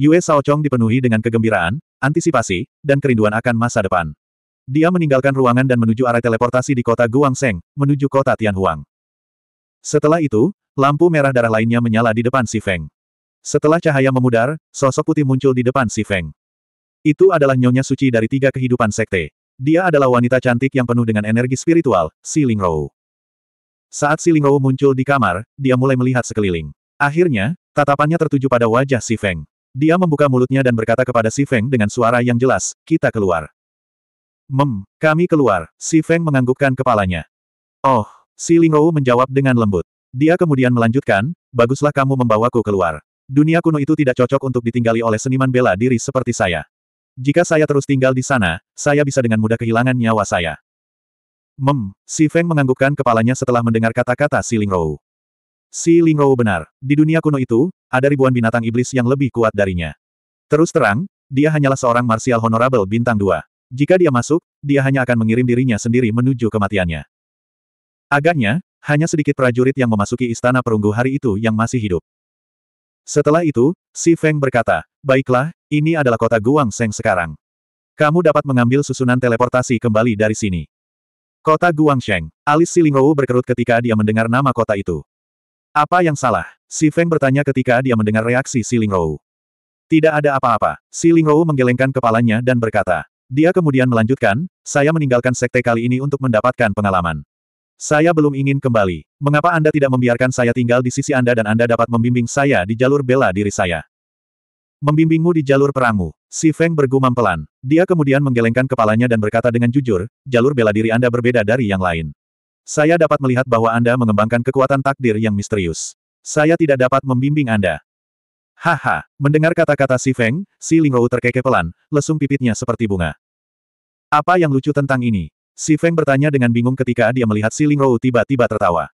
Yue Shaochong dipenuhi dengan kegembiraan, antisipasi, dan kerinduan akan masa depan. Dia meninggalkan ruangan dan menuju arah teleportasi di kota Guangseng, menuju kota Tianhuang. Setelah itu, lampu merah darah lainnya menyala di depan si Feng. Setelah cahaya memudar, sosok putih muncul di depan si Feng. Itu adalah nyonya suci dari tiga kehidupan sekte. Dia adalah wanita cantik yang penuh dengan energi spiritual, Si Lingrou. Saat Si Lingrou muncul di kamar, dia mulai melihat sekeliling. Akhirnya, tatapannya tertuju pada wajah Si Feng. Dia membuka mulutnya dan berkata kepada Si Feng dengan suara yang jelas, kita keluar. Mem, kami keluar, Si Feng menganggukkan kepalanya. Oh, Si Lingrou menjawab dengan lembut. Dia kemudian melanjutkan, baguslah kamu membawaku keluar. Dunia kuno itu tidak cocok untuk ditinggali oleh seniman bela diri seperti saya. Jika saya terus tinggal di sana, saya bisa dengan mudah kehilangan nyawa saya. Mem, Si Feng menganggukkan kepalanya setelah mendengar kata-kata Si Lingrou. Si Lingou benar, di dunia kuno itu, ada ribuan binatang iblis yang lebih kuat darinya. Terus terang, dia hanyalah seorang martial honorable bintang dua. Jika dia masuk, dia hanya akan mengirim dirinya sendiri menuju kematiannya. Agaknya, hanya sedikit prajurit yang memasuki istana perunggu hari itu yang masih hidup. Setelah itu, Si Feng berkata, Baiklah, ini adalah kota Guang Seng sekarang. Kamu dapat mengambil susunan teleportasi kembali dari sini. Kota Guangsheng. Alis Si Lingrou berkerut ketika dia mendengar nama kota itu. Apa yang salah? Si Feng bertanya ketika dia mendengar reaksi Si Lingrou. Tidak ada apa-apa. Si Lingrou menggelengkan kepalanya dan berkata. Dia kemudian melanjutkan, saya meninggalkan sekte kali ini untuk mendapatkan pengalaman. Saya belum ingin kembali. Mengapa Anda tidak membiarkan saya tinggal di sisi Anda dan Anda dapat membimbing saya di jalur bela diri saya? Membimbingmu di jalur perangmu. Si Feng bergumam pelan. Dia kemudian menggelengkan kepalanya dan berkata dengan jujur, jalur bela diri Anda berbeda dari yang lain. Saya dapat melihat bahwa Anda mengembangkan kekuatan takdir yang misterius. Saya tidak dapat membimbing Anda. Haha, mendengar kata-kata si Feng, si Lingrou terkekeh pelan, lesung pipitnya seperti bunga. Apa yang lucu tentang ini? Si Feng bertanya dengan bingung ketika dia melihat si Lingrou tiba-tiba tertawa.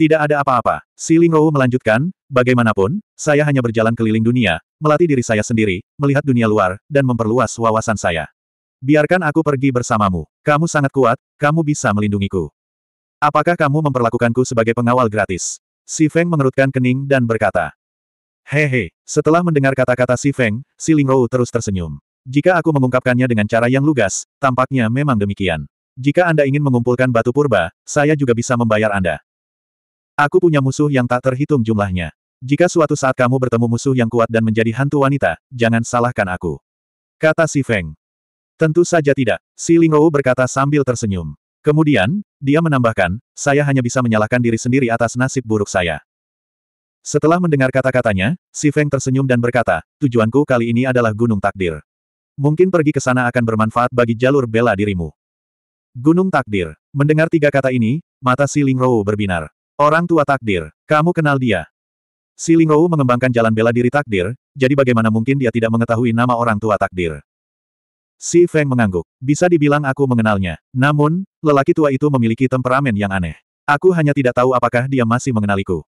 Tidak ada apa-apa. Si Lingrou melanjutkan, bagaimanapun, saya hanya berjalan keliling dunia, melatih diri saya sendiri, melihat dunia luar, dan memperluas wawasan saya. Biarkan aku pergi bersamamu. Kamu sangat kuat, kamu bisa melindungiku. Apakah kamu memperlakukanku sebagai pengawal gratis? Si Feng mengerutkan kening dan berkata. Hehe, setelah mendengar kata-kata Si Feng, Si Lingrou terus tersenyum. Jika aku mengungkapkannya dengan cara yang lugas, tampaknya memang demikian. Jika Anda ingin mengumpulkan batu purba, saya juga bisa membayar Anda. Aku punya musuh yang tak terhitung jumlahnya. Jika suatu saat kamu bertemu musuh yang kuat dan menjadi hantu wanita, jangan salahkan aku. Kata Si Feng. Tentu saja tidak, Si Lingrou berkata sambil tersenyum. Kemudian, dia menambahkan, saya hanya bisa menyalahkan diri sendiri atas nasib buruk saya. Setelah mendengar kata-katanya, Si Feng tersenyum dan berkata, tujuanku kali ini adalah gunung takdir. Mungkin pergi ke sana akan bermanfaat bagi jalur bela dirimu. Gunung takdir. Mendengar tiga kata ini, mata Si Lingrou berbinar. Orang tua takdir, kamu kenal dia. Si Lingrou mengembangkan jalan bela diri takdir, jadi bagaimana mungkin dia tidak mengetahui nama orang tua takdir. Si Feng mengangguk. Bisa dibilang aku mengenalnya. Namun, lelaki tua itu memiliki temperamen yang aneh. Aku hanya tidak tahu apakah dia masih mengenaliku.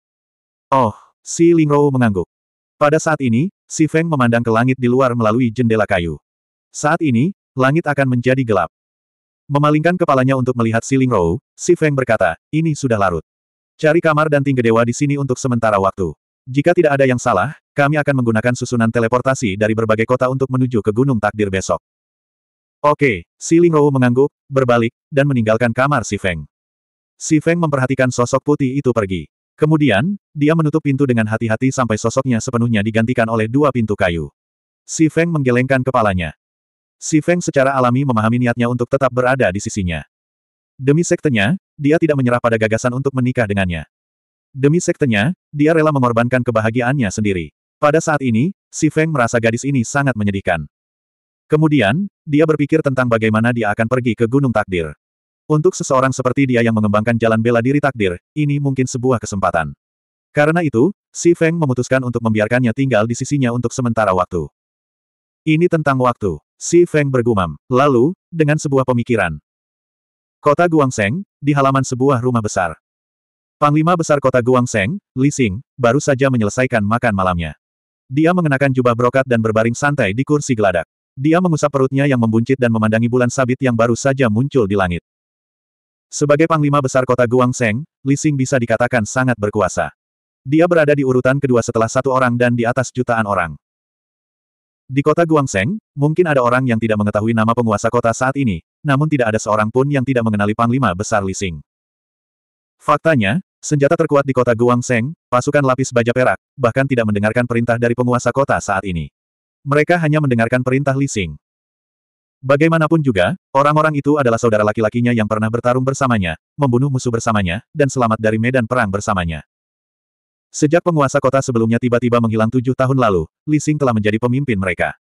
Oh, si Ling Lingrou mengangguk. Pada saat ini, si Feng memandang ke langit di luar melalui jendela kayu. Saat ini, langit akan menjadi gelap. Memalingkan kepalanya untuk melihat si Ling Lingrou, si Feng berkata, ini sudah larut. Cari kamar dan tinggi dewa di sini untuk sementara waktu. Jika tidak ada yang salah, kami akan menggunakan susunan teleportasi dari berbagai kota untuk menuju ke Gunung Takdir besok. Oke, Si Rou mengangguk, berbalik, dan meninggalkan kamar Si Feng. Si Feng memperhatikan sosok putih itu pergi. Kemudian, dia menutup pintu dengan hati-hati sampai sosoknya sepenuhnya digantikan oleh dua pintu kayu. Si Feng menggelengkan kepalanya. Si Feng secara alami memahami niatnya untuk tetap berada di sisinya. Demi sektenya, dia tidak menyerah pada gagasan untuk menikah dengannya. Demi sektenya, dia rela mengorbankan kebahagiaannya sendiri. Pada saat ini, Si Feng merasa gadis ini sangat menyedihkan. Kemudian, dia berpikir tentang bagaimana dia akan pergi ke Gunung Takdir. Untuk seseorang seperti dia yang mengembangkan jalan bela diri takdir, ini mungkin sebuah kesempatan. Karena itu, Si Feng memutuskan untuk membiarkannya tinggal di sisinya untuk sementara waktu. Ini tentang waktu. Si Feng bergumam. Lalu, dengan sebuah pemikiran. Kota Guangseng, di halaman sebuah rumah besar. Panglima besar kota Guangseng, Li Xing, baru saja menyelesaikan makan malamnya. Dia mengenakan jubah brokat dan berbaring santai di kursi geladak. Dia mengusap perutnya yang membuncit dan memandangi bulan sabit yang baru saja muncul di langit. Sebagai panglima besar kota Guangseng, Li Xing bisa dikatakan sangat berkuasa. Dia berada di urutan kedua setelah satu orang dan di atas jutaan orang. Di kota Guangseng, mungkin ada orang yang tidak mengetahui nama penguasa kota saat ini, namun tidak ada seorang pun yang tidak mengenali panglima besar Li Xing. Faktanya, senjata terkuat di kota Guangseng, pasukan lapis baja perak, bahkan tidak mendengarkan perintah dari penguasa kota saat ini. Mereka hanya mendengarkan perintah Li Xing. Bagaimanapun juga, orang-orang itu adalah saudara laki-lakinya yang pernah bertarung bersamanya, membunuh musuh bersamanya, dan selamat dari medan perang bersamanya. Sejak penguasa kota sebelumnya tiba-tiba menghilang tujuh tahun lalu, Li Xing telah menjadi pemimpin mereka.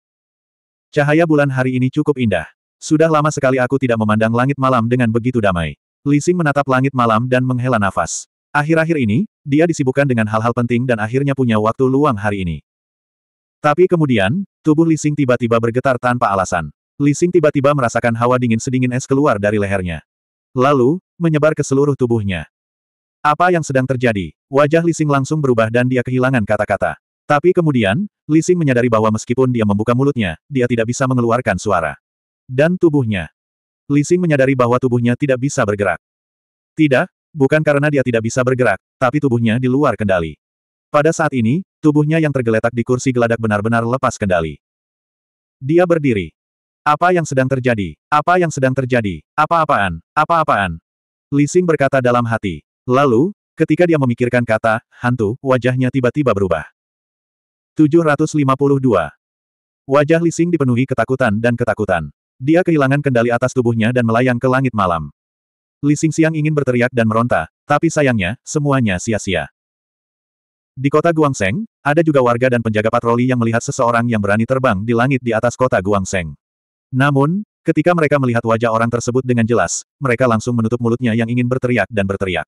Cahaya bulan hari ini cukup indah. Sudah lama sekali aku tidak memandang langit malam dengan begitu damai. Li Xing menatap langit malam dan menghela nafas. Akhir-akhir ini, dia disibukkan dengan hal-hal penting dan akhirnya punya waktu luang hari ini. Tapi kemudian, tubuh Lising tiba-tiba bergetar tanpa alasan. Lising tiba-tiba merasakan hawa dingin sedingin es keluar dari lehernya. Lalu, menyebar ke seluruh tubuhnya. Apa yang sedang terjadi? Wajah Lising langsung berubah dan dia kehilangan kata-kata. Tapi kemudian, Lising menyadari bahwa meskipun dia membuka mulutnya, dia tidak bisa mengeluarkan suara. Dan tubuhnya. Lising menyadari bahwa tubuhnya tidak bisa bergerak. Tidak, bukan karena dia tidak bisa bergerak, tapi tubuhnya di luar kendali. Pada saat ini, Tubuhnya yang tergeletak di kursi geladak benar-benar lepas kendali. Dia berdiri. Apa yang sedang terjadi? Apa yang sedang terjadi? Apa-apaan? Apa-apaan? Lising berkata dalam hati. Lalu, ketika dia memikirkan kata, hantu, wajahnya tiba-tiba berubah. 752. Wajah Lising dipenuhi ketakutan dan ketakutan. Dia kehilangan kendali atas tubuhnya dan melayang ke langit malam. Lising Siang ingin berteriak dan meronta, tapi sayangnya, semuanya sia-sia. Di kota Guangseng, ada juga warga dan penjaga patroli yang melihat seseorang yang berani terbang di langit di atas kota Guangseng. Namun, ketika mereka melihat wajah orang tersebut dengan jelas, mereka langsung menutup mulutnya yang ingin berteriak dan berteriak.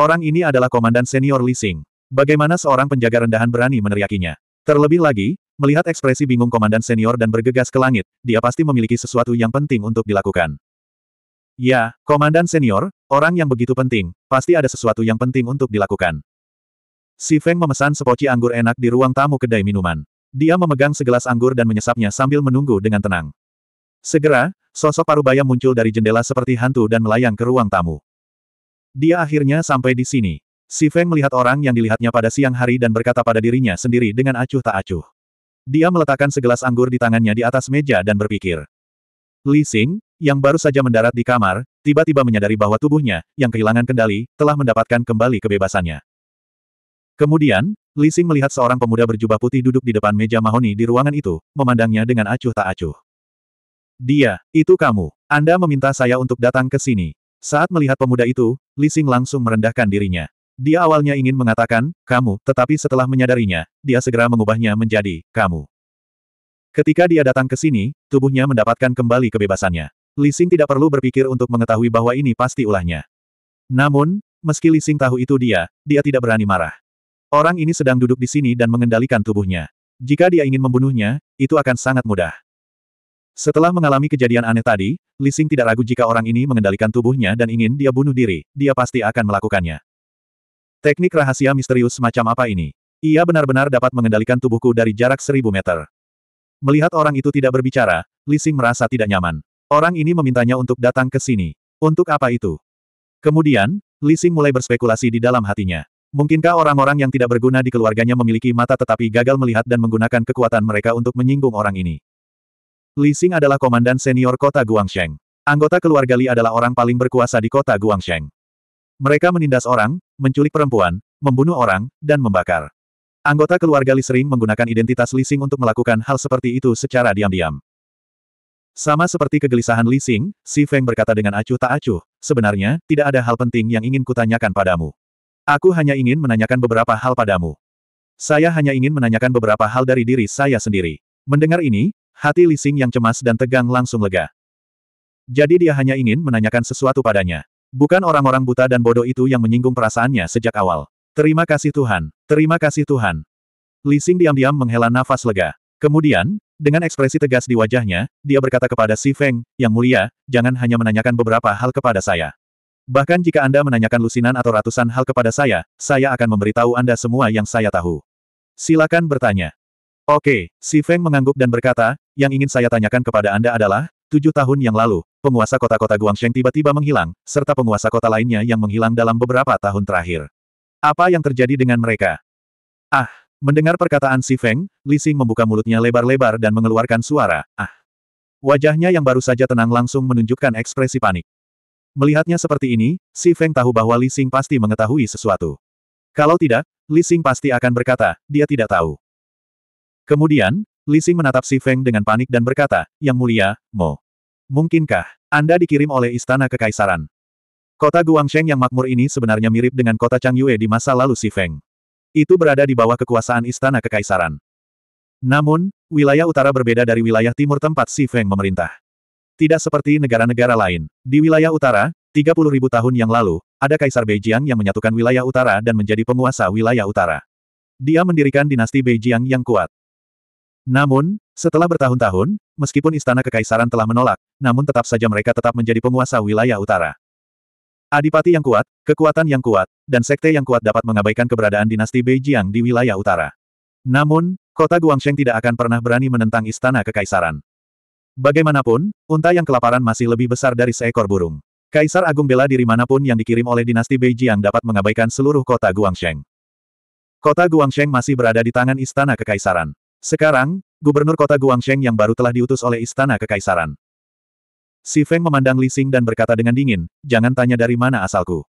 Orang ini adalah komandan senior Li Xing. Bagaimana seorang penjaga rendahan berani meneriakinya? Terlebih lagi, melihat ekspresi bingung komandan senior dan bergegas ke langit, dia pasti memiliki sesuatu yang penting untuk dilakukan. Ya, komandan senior, orang yang begitu penting, pasti ada sesuatu yang penting untuk dilakukan. Si Feng memesan sepoci anggur enak di ruang tamu kedai minuman. Dia memegang segelas anggur dan menyesapnya sambil menunggu dengan tenang. Segera, sosok parubaya muncul dari jendela seperti hantu dan melayang ke ruang tamu. Dia akhirnya sampai di sini. Si Feng melihat orang yang dilihatnya pada siang hari dan berkata pada dirinya sendiri dengan acuh tak acuh. Dia meletakkan segelas anggur di tangannya di atas meja dan berpikir. Li Xing, yang baru saja mendarat di kamar, tiba-tiba menyadari bahwa tubuhnya, yang kehilangan kendali, telah mendapatkan kembali kebebasannya. Kemudian, Li melihat seorang pemuda berjubah putih duduk di depan meja mahoni di ruangan itu, memandangnya dengan acuh tak acuh. Dia, itu kamu. Anda meminta saya untuk datang ke sini. Saat melihat pemuda itu, Li langsung merendahkan dirinya. Dia awalnya ingin mengatakan, kamu, tetapi setelah menyadarinya, dia segera mengubahnya menjadi, kamu. Ketika dia datang ke sini, tubuhnya mendapatkan kembali kebebasannya. Li tidak perlu berpikir untuk mengetahui bahwa ini pasti ulahnya. Namun, meski Li tahu itu dia, dia tidak berani marah. Orang ini sedang duduk di sini dan mengendalikan tubuhnya. Jika dia ingin membunuhnya, itu akan sangat mudah. Setelah mengalami kejadian aneh tadi, Lising tidak ragu jika orang ini mengendalikan tubuhnya dan ingin dia bunuh diri, dia pasti akan melakukannya. Teknik rahasia misterius semacam apa ini? Ia benar-benar dapat mengendalikan tubuhku dari jarak seribu meter. Melihat orang itu tidak berbicara, Lising merasa tidak nyaman. Orang ini memintanya untuk datang ke sini. Untuk apa itu? Kemudian, Lising mulai berspekulasi di dalam hatinya. Mungkinkah orang-orang yang tidak berguna di keluarganya memiliki mata tetapi gagal melihat dan menggunakan kekuatan mereka untuk menyinggung orang ini? Li Xing adalah komandan senior kota Guangsheng. Anggota keluarga Li adalah orang paling berkuasa di kota Guangsheng. Mereka menindas orang, menculik perempuan, membunuh orang, dan membakar. Anggota keluarga Li sering menggunakan identitas Li Xing untuk melakukan hal seperti itu secara diam-diam. Sama seperti kegelisahan Li Xing, Si Feng berkata dengan acuh tak acuh, sebenarnya, tidak ada hal penting yang ingin kutanyakan padamu. Aku hanya ingin menanyakan beberapa hal padamu. Saya hanya ingin menanyakan beberapa hal dari diri saya sendiri. Mendengar ini, hati Lising yang cemas dan tegang langsung lega. Jadi dia hanya ingin menanyakan sesuatu padanya. Bukan orang-orang buta dan bodoh itu yang menyinggung perasaannya sejak awal. Terima kasih Tuhan, terima kasih Tuhan. Lising diam-diam menghela nafas lega. Kemudian, dengan ekspresi tegas di wajahnya, dia berkata kepada Si Feng, Yang mulia, jangan hanya menanyakan beberapa hal kepada saya. Bahkan jika Anda menanyakan lusinan atau ratusan hal kepada saya, saya akan memberitahu Anda semua yang saya tahu. Silakan bertanya. Oke, si Feng mengangguk dan berkata, yang ingin saya tanyakan kepada Anda adalah, tujuh tahun yang lalu, penguasa kota-kota Guangsheng tiba-tiba menghilang, serta penguasa kota lainnya yang menghilang dalam beberapa tahun terakhir. Apa yang terjadi dengan mereka? Ah, mendengar perkataan si Feng, Li Xing membuka mulutnya lebar-lebar dan mengeluarkan suara, ah. Wajahnya yang baru saja tenang langsung menunjukkan ekspresi panik. Melihatnya seperti ini, si Feng tahu bahwa Li Xing pasti mengetahui sesuatu. Kalau tidak, Li Xing pasti akan berkata, dia tidak tahu. Kemudian, Li Xing menatap si Feng dengan panik dan berkata, Yang mulia, Mo. Mungkinkah, Anda dikirim oleh Istana Kekaisaran? Kota Guangsheng yang makmur ini sebenarnya mirip dengan kota Changyue di masa lalu si Feng. Itu berada di bawah kekuasaan Istana Kekaisaran. Namun, wilayah utara berbeda dari wilayah timur tempat Si Feng memerintah. Tidak seperti negara-negara lain. Di wilayah utara, ribu tahun yang lalu, ada Kaisar Beijing yang menyatukan wilayah utara dan menjadi penguasa wilayah utara. Dia mendirikan dinasti Beijing yang kuat. Namun, setelah bertahun-tahun, meskipun istana kekaisaran telah menolak, namun tetap saja mereka tetap menjadi penguasa wilayah utara. Adipati yang kuat, kekuatan yang kuat, dan sekte yang kuat dapat mengabaikan keberadaan dinasti Beijing di wilayah utara. Namun, kota Guangsheng tidak akan pernah berani menentang istana kekaisaran. Bagaimanapun, unta yang kelaparan masih lebih besar dari seekor burung. Kaisar Agung bela diri manapun yang dikirim oleh dinasti Beijing dapat mengabaikan seluruh kota Guangsheng. Kota Guangsheng masih berada di tangan Istana Kekaisaran. Sekarang, gubernur kota Guangsheng yang baru telah diutus oleh Istana Kekaisaran. Si Feng memandang Li Xing dan berkata dengan dingin, jangan tanya dari mana asalku.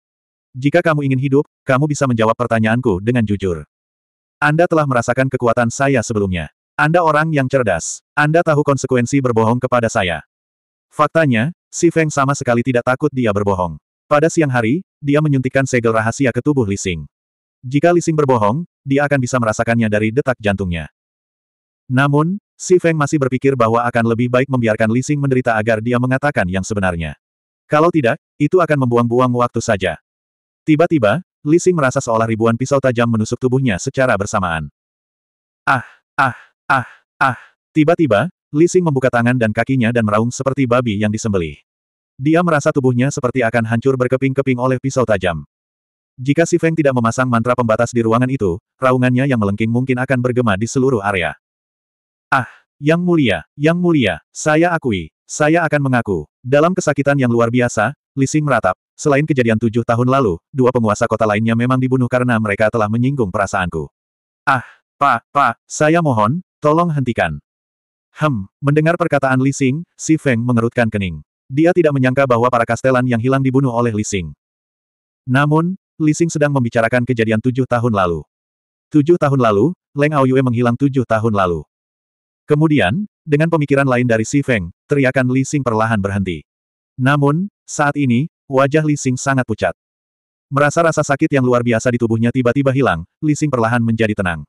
Jika kamu ingin hidup, kamu bisa menjawab pertanyaanku dengan jujur. Anda telah merasakan kekuatan saya sebelumnya. Anda orang yang cerdas. Anda tahu konsekuensi berbohong kepada saya. Faktanya, si Feng sama sekali tidak takut dia berbohong. Pada siang hari, dia menyuntikkan segel rahasia ke tubuh Lising. Jika Lising berbohong, dia akan bisa merasakannya dari detak jantungnya. Namun, si Feng masih berpikir bahwa akan lebih baik membiarkan Lising menderita agar dia mengatakan yang sebenarnya. Kalau tidak, itu akan membuang-buang waktu saja. Tiba-tiba, Lising merasa seolah ribuan pisau tajam menusuk tubuhnya secara bersamaan. Ah, ah, Ah, ah. Tiba-tiba, Li Xing membuka tangan dan kakinya dan meraung seperti babi yang disembeli. Dia merasa tubuhnya seperti akan hancur berkeping-keping oleh pisau tajam. Jika Si Feng tidak memasang mantra pembatas di ruangan itu, raungannya yang melengking mungkin akan bergema di seluruh area. Ah, Yang Mulia, Yang Mulia, saya akui, saya akan mengaku. Dalam kesakitan yang luar biasa, Li Xing meratap. Selain kejadian tujuh tahun lalu, dua penguasa kota lainnya memang dibunuh karena mereka telah menyinggung perasaanku. Ah, Pak, Pak, saya mohon, Tolong hentikan. Hem, mendengar perkataan Li Xing, Si Feng mengerutkan kening. Dia tidak menyangka bahwa para kastelan yang hilang dibunuh oleh Li Xing. Namun, Li Xing sedang membicarakan kejadian tujuh tahun lalu. Tujuh tahun lalu, Leng Aoyue menghilang tujuh tahun lalu. Kemudian, dengan pemikiran lain dari Si Feng, teriakan Li Xing perlahan berhenti. Namun, saat ini, wajah Li Xing sangat pucat. Merasa rasa sakit yang luar biasa di tubuhnya tiba-tiba hilang, Li Xing perlahan menjadi tenang.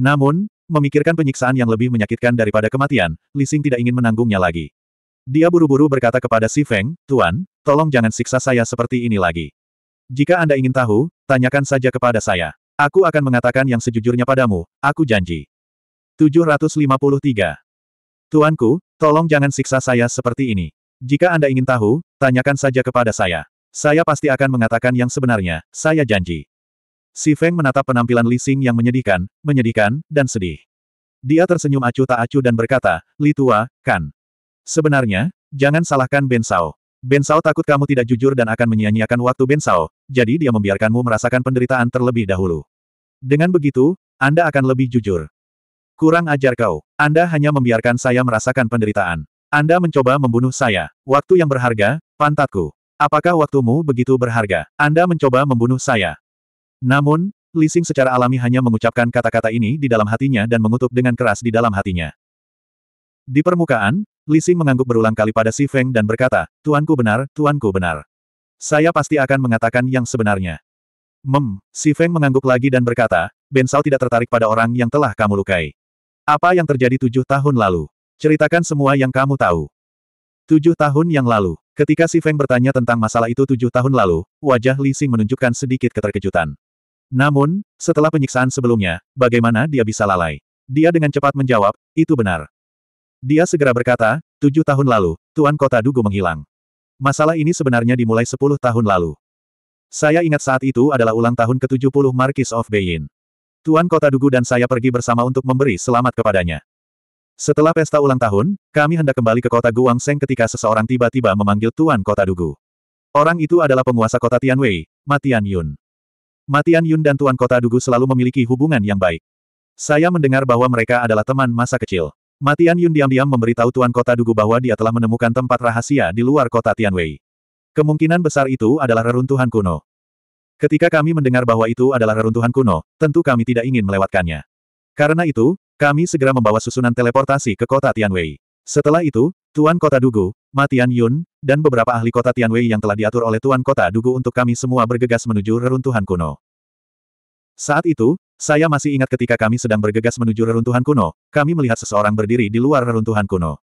Namun, Memikirkan penyiksaan yang lebih menyakitkan daripada kematian, Li Xing tidak ingin menanggungnya lagi. Dia buru-buru berkata kepada Si Feng, Tuan, tolong jangan siksa saya seperti ini lagi. Jika Anda ingin tahu, tanyakan saja kepada saya. Aku akan mengatakan yang sejujurnya padamu, aku janji. 753. Tuanku, tolong jangan siksa saya seperti ini. Jika Anda ingin tahu, tanyakan saja kepada saya. Saya pasti akan mengatakan yang sebenarnya, saya janji. Si Feng menatap penampilan Li Xing yang menyedihkan, menyedihkan, dan sedih. Dia tersenyum acuh tak acuh dan berkata, Li Tua, kan. Sebenarnya, jangan salahkan Ben Sao. Ben Sao takut kamu tidak jujur dan akan menyia-nyiakan waktu Ben Sao, jadi dia membiarkanmu merasakan penderitaan terlebih dahulu. Dengan begitu, Anda akan lebih jujur. Kurang ajar kau. Anda hanya membiarkan saya merasakan penderitaan. Anda mencoba membunuh saya. Waktu yang berharga, pantatku. Apakah waktumu begitu berharga? Anda mencoba membunuh saya. Namun, Lising secara alami hanya mengucapkan kata-kata ini di dalam hatinya dan mengutuk dengan keras di dalam hatinya. Di permukaan, Lising mengangguk berulang kali pada Si Feng dan berkata, Tuanku benar, Tuanku benar. Saya pasti akan mengatakan yang sebenarnya. Mem, Si Feng mengangguk lagi dan berkata, Ben Sao tidak tertarik pada orang yang telah kamu lukai. Apa yang terjadi tujuh tahun lalu? Ceritakan semua yang kamu tahu. Tujuh tahun yang lalu, ketika Si Feng bertanya tentang masalah itu tujuh tahun lalu, wajah Li menunjukkan sedikit keterkejutan. Namun, setelah penyiksaan sebelumnya, bagaimana dia bisa lalai? Dia dengan cepat menjawab, itu benar. Dia segera berkata, tujuh tahun lalu, Tuan Kota Dugu menghilang. Masalah ini sebenarnya dimulai sepuluh tahun lalu. Saya ingat saat itu adalah ulang tahun ke-70 Marquis of Bayin. Tuan Kota Dugu dan saya pergi bersama untuk memberi selamat kepadanya. Setelah pesta ulang tahun, kami hendak kembali ke kota Guangseng ketika seseorang tiba-tiba memanggil Tuan Kota Dugu. Orang itu adalah penguasa kota Tianwei, Matian Yun. Matian Yun dan Tuan Kota Dugu selalu memiliki hubungan yang baik. Saya mendengar bahwa mereka adalah teman masa kecil. Matian Yun diam-diam memberitahu Tuan Kota Dugu bahwa dia telah menemukan tempat rahasia di luar kota Tianwei. Kemungkinan besar itu adalah reruntuhan kuno. Ketika kami mendengar bahwa itu adalah reruntuhan kuno, tentu kami tidak ingin melewatkannya. Karena itu, kami segera membawa susunan teleportasi ke kota Tianwei. Setelah itu, Tuan Kota Dugu, Ma Tian Yun, dan beberapa ahli kota Tianwei yang telah diatur oleh Tuan Kota Dugu untuk kami semua bergegas menuju reruntuhan kuno. Saat itu, saya masih ingat ketika kami sedang bergegas menuju reruntuhan kuno, kami melihat seseorang berdiri di luar reruntuhan kuno.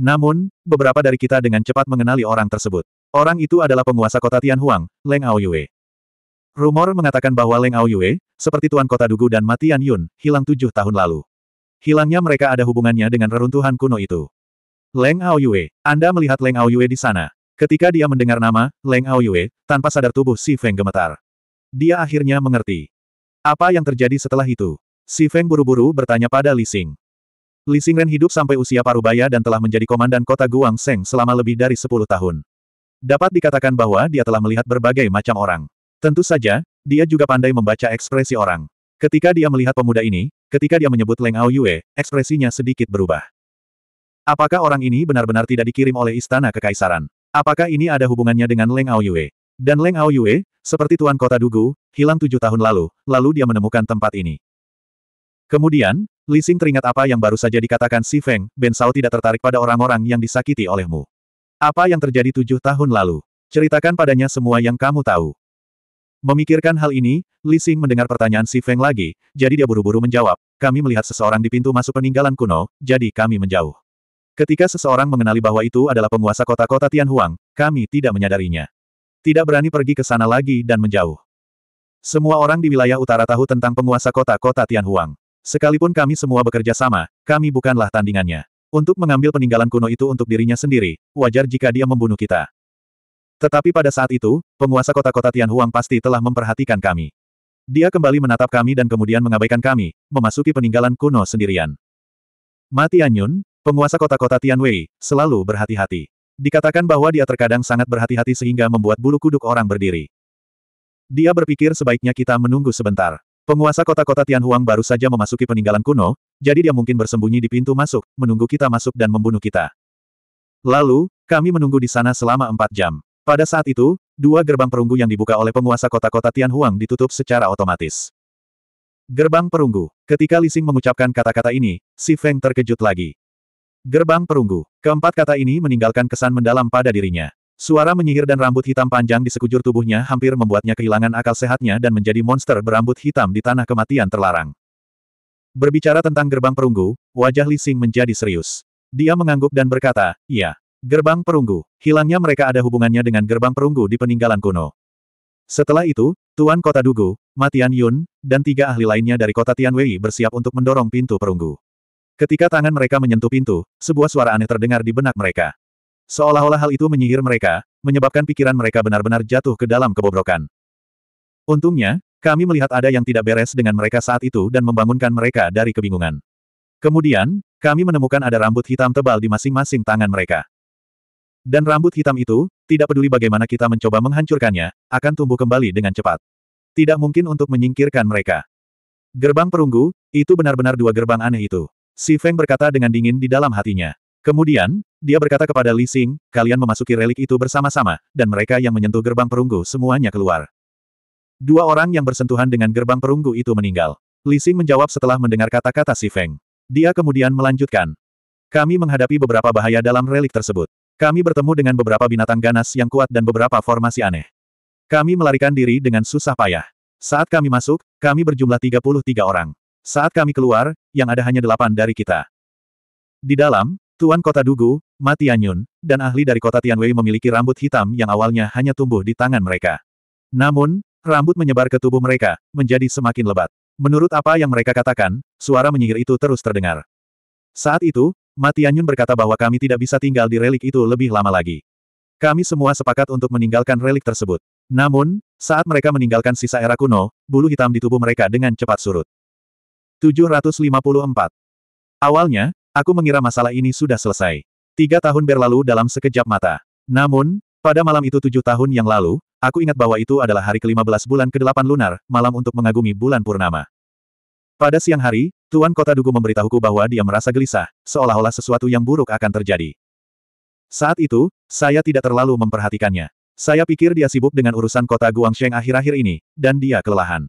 Namun, beberapa dari kita dengan cepat mengenali orang tersebut. Orang itu adalah penguasa kota Tianhuang, Leng Aoyue. Rumor mengatakan bahwa Leng Aoyue, seperti Tuan Kota Dugu dan Matian Yun, hilang tujuh tahun lalu. Hilangnya mereka ada hubungannya dengan reruntuhan kuno itu. Leng Aoyue, Anda melihat Leng Aoyue di sana. Ketika dia mendengar nama, Leng Aoyue, tanpa sadar tubuh Si Feng gemetar. Dia akhirnya mengerti. Apa yang terjadi setelah itu? Si Feng buru-buru bertanya pada Li Xing. Li ren hidup sampai usia parubaya dan telah menjadi komandan kota Guang Seng selama lebih dari 10 tahun. Dapat dikatakan bahwa dia telah melihat berbagai macam orang. Tentu saja, dia juga pandai membaca ekspresi orang. Ketika dia melihat pemuda ini, ketika dia menyebut Leng Aoyue, ekspresinya sedikit berubah. Apakah orang ini benar-benar tidak dikirim oleh istana kekaisaran? Apakah ini ada hubungannya dengan Leng Aoyue? Dan Leng Aoyue, seperti tuan kota Dugu, hilang tujuh tahun lalu, lalu dia menemukan tempat ini. Kemudian, Li teringat apa yang baru saja dikatakan Si Feng, Ben Sao tidak tertarik pada orang-orang yang disakiti olehmu. Apa yang terjadi tujuh tahun lalu? Ceritakan padanya semua yang kamu tahu. Memikirkan hal ini, Li mendengar pertanyaan Si Feng lagi, jadi dia buru-buru menjawab, kami melihat seseorang di pintu masuk peninggalan kuno, jadi kami menjauh. Ketika seseorang mengenali bahwa itu adalah penguasa kota-kota Tianhuang, kami tidak menyadarinya. Tidak berani pergi ke sana lagi dan menjauh. Semua orang di wilayah utara tahu tentang penguasa kota-kota Tianhuang. Sekalipun kami semua bekerja sama, kami bukanlah tandingannya. Untuk mengambil peninggalan kuno itu untuk dirinya sendiri, wajar jika dia membunuh kita. Tetapi pada saat itu, penguasa kota-kota Tianhuang pasti telah memperhatikan kami. Dia kembali menatap kami dan kemudian mengabaikan kami, memasuki peninggalan kuno sendirian. Mati Anyun, Penguasa kota-kota Tianwei, selalu berhati-hati. Dikatakan bahwa dia terkadang sangat berhati-hati sehingga membuat bulu kuduk orang berdiri. Dia berpikir sebaiknya kita menunggu sebentar. Penguasa kota-kota Tianhuang baru saja memasuki peninggalan kuno, jadi dia mungkin bersembunyi di pintu masuk, menunggu kita masuk dan membunuh kita. Lalu, kami menunggu di sana selama empat jam. Pada saat itu, dua gerbang perunggu yang dibuka oleh penguasa kota-kota Tianhuang ditutup secara otomatis. Gerbang perunggu. Ketika Lising mengucapkan kata-kata ini, si Feng terkejut lagi. Gerbang perunggu. Keempat kata ini meninggalkan kesan mendalam pada dirinya. Suara menyihir dan rambut hitam panjang di sekujur tubuhnya hampir membuatnya kehilangan akal sehatnya dan menjadi monster berambut hitam di tanah kematian terlarang. Berbicara tentang gerbang perunggu, wajah Li Xing menjadi serius. Dia mengangguk dan berkata, iya. Gerbang perunggu. Hilangnya mereka ada hubungannya dengan gerbang perunggu di peninggalan kuno. Setelah itu, Tuan Kota Dugu, Matian Yun, dan tiga ahli lainnya dari kota Tianwei bersiap untuk mendorong pintu perunggu. Ketika tangan mereka menyentuh pintu, sebuah suara aneh terdengar di benak mereka. Seolah-olah hal itu menyihir mereka, menyebabkan pikiran mereka benar-benar jatuh ke dalam kebobrokan. Untungnya, kami melihat ada yang tidak beres dengan mereka saat itu dan membangunkan mereka dari kebingungan. Kemudian, kami menemukan ada rambut hitam tebal di masing-masing tangan mereka. Dan rambut hitam itu, tidak peduli bagaimana kita mencoba menghancurkannya, akan tumbuh kembali dengan cepat. Tidak mungkin untuk menyingkirkan mereka. Gerbang perunggu, itu benar-benar dua gerbang aneh itu. Si Feng berkata dengan dingin di dalam hatinya. Kemudian, dia berkata kepada Li Xing, kalian memasuki relik itu bersama-sama, dan mereka yang menyentuh gerbang perunggu semuanya keluar. Dua orang yang bersentuhan dengan gerbang perunggu itu meninggal. Li Xing menjawab setelah mendengar kata-kata Si Feng. Dia kemudian melanjutkan. Kami menghadapi beberapa bahaya dalam relik tersebut. Kami bertemu dengan beberapa binatang ganas yang kuat dan beberapa formasi aneh. Kami melarikan diri dengan susah payah. Saat kami masuk, kami berjumlah 33 orang. Saat kami keluar, yang ada hanya delapan dari kita. Di dalam, Tuan Kota Dugu, Matianyun, dan ahli dari kota Tianwei memiliki rambut hitam yang awalnya hanya tumbuh di tangan mereka. Namun, rambut menyebar ke tubuh mereka, menjadi semakin lebat. Menurut apa yang mereka katakan, suara menyihir itu terus terdengar. Saat itu, Matianyun berkata bahwa kami tidak bisa tinggal di relik itu lebih lama lagi. Kami semua sepakat untuk meninggalkan relik tersebut. Namun, saat mereka meninggalkan sisa era kuno, bulu hitam di tubuh mereka dengan cepat surut. 754. Awalnya, aku mengira masalah ini sudah selesai. Tiga tahun berlalu dalam sekejap mata. Namun, pada malam itu tujuh tahun yang lalu, aku ingat bahwa itu adalah hari ke-15 bulan ke-8 lunar, malam untuk mengagumi bulan purnama. Pada siang hari, Tuan Kota Dugu memberitahuku bahwa dia merasa gelisah, seolah-olah sesuatu yang buruk akan terjadi. Saat itu, saya tidak terlalu memperhatikannya. Saya pikir dia sibuk dengan urusan kota Guangsheng akhir-akhir ini, dan dia kelelahan.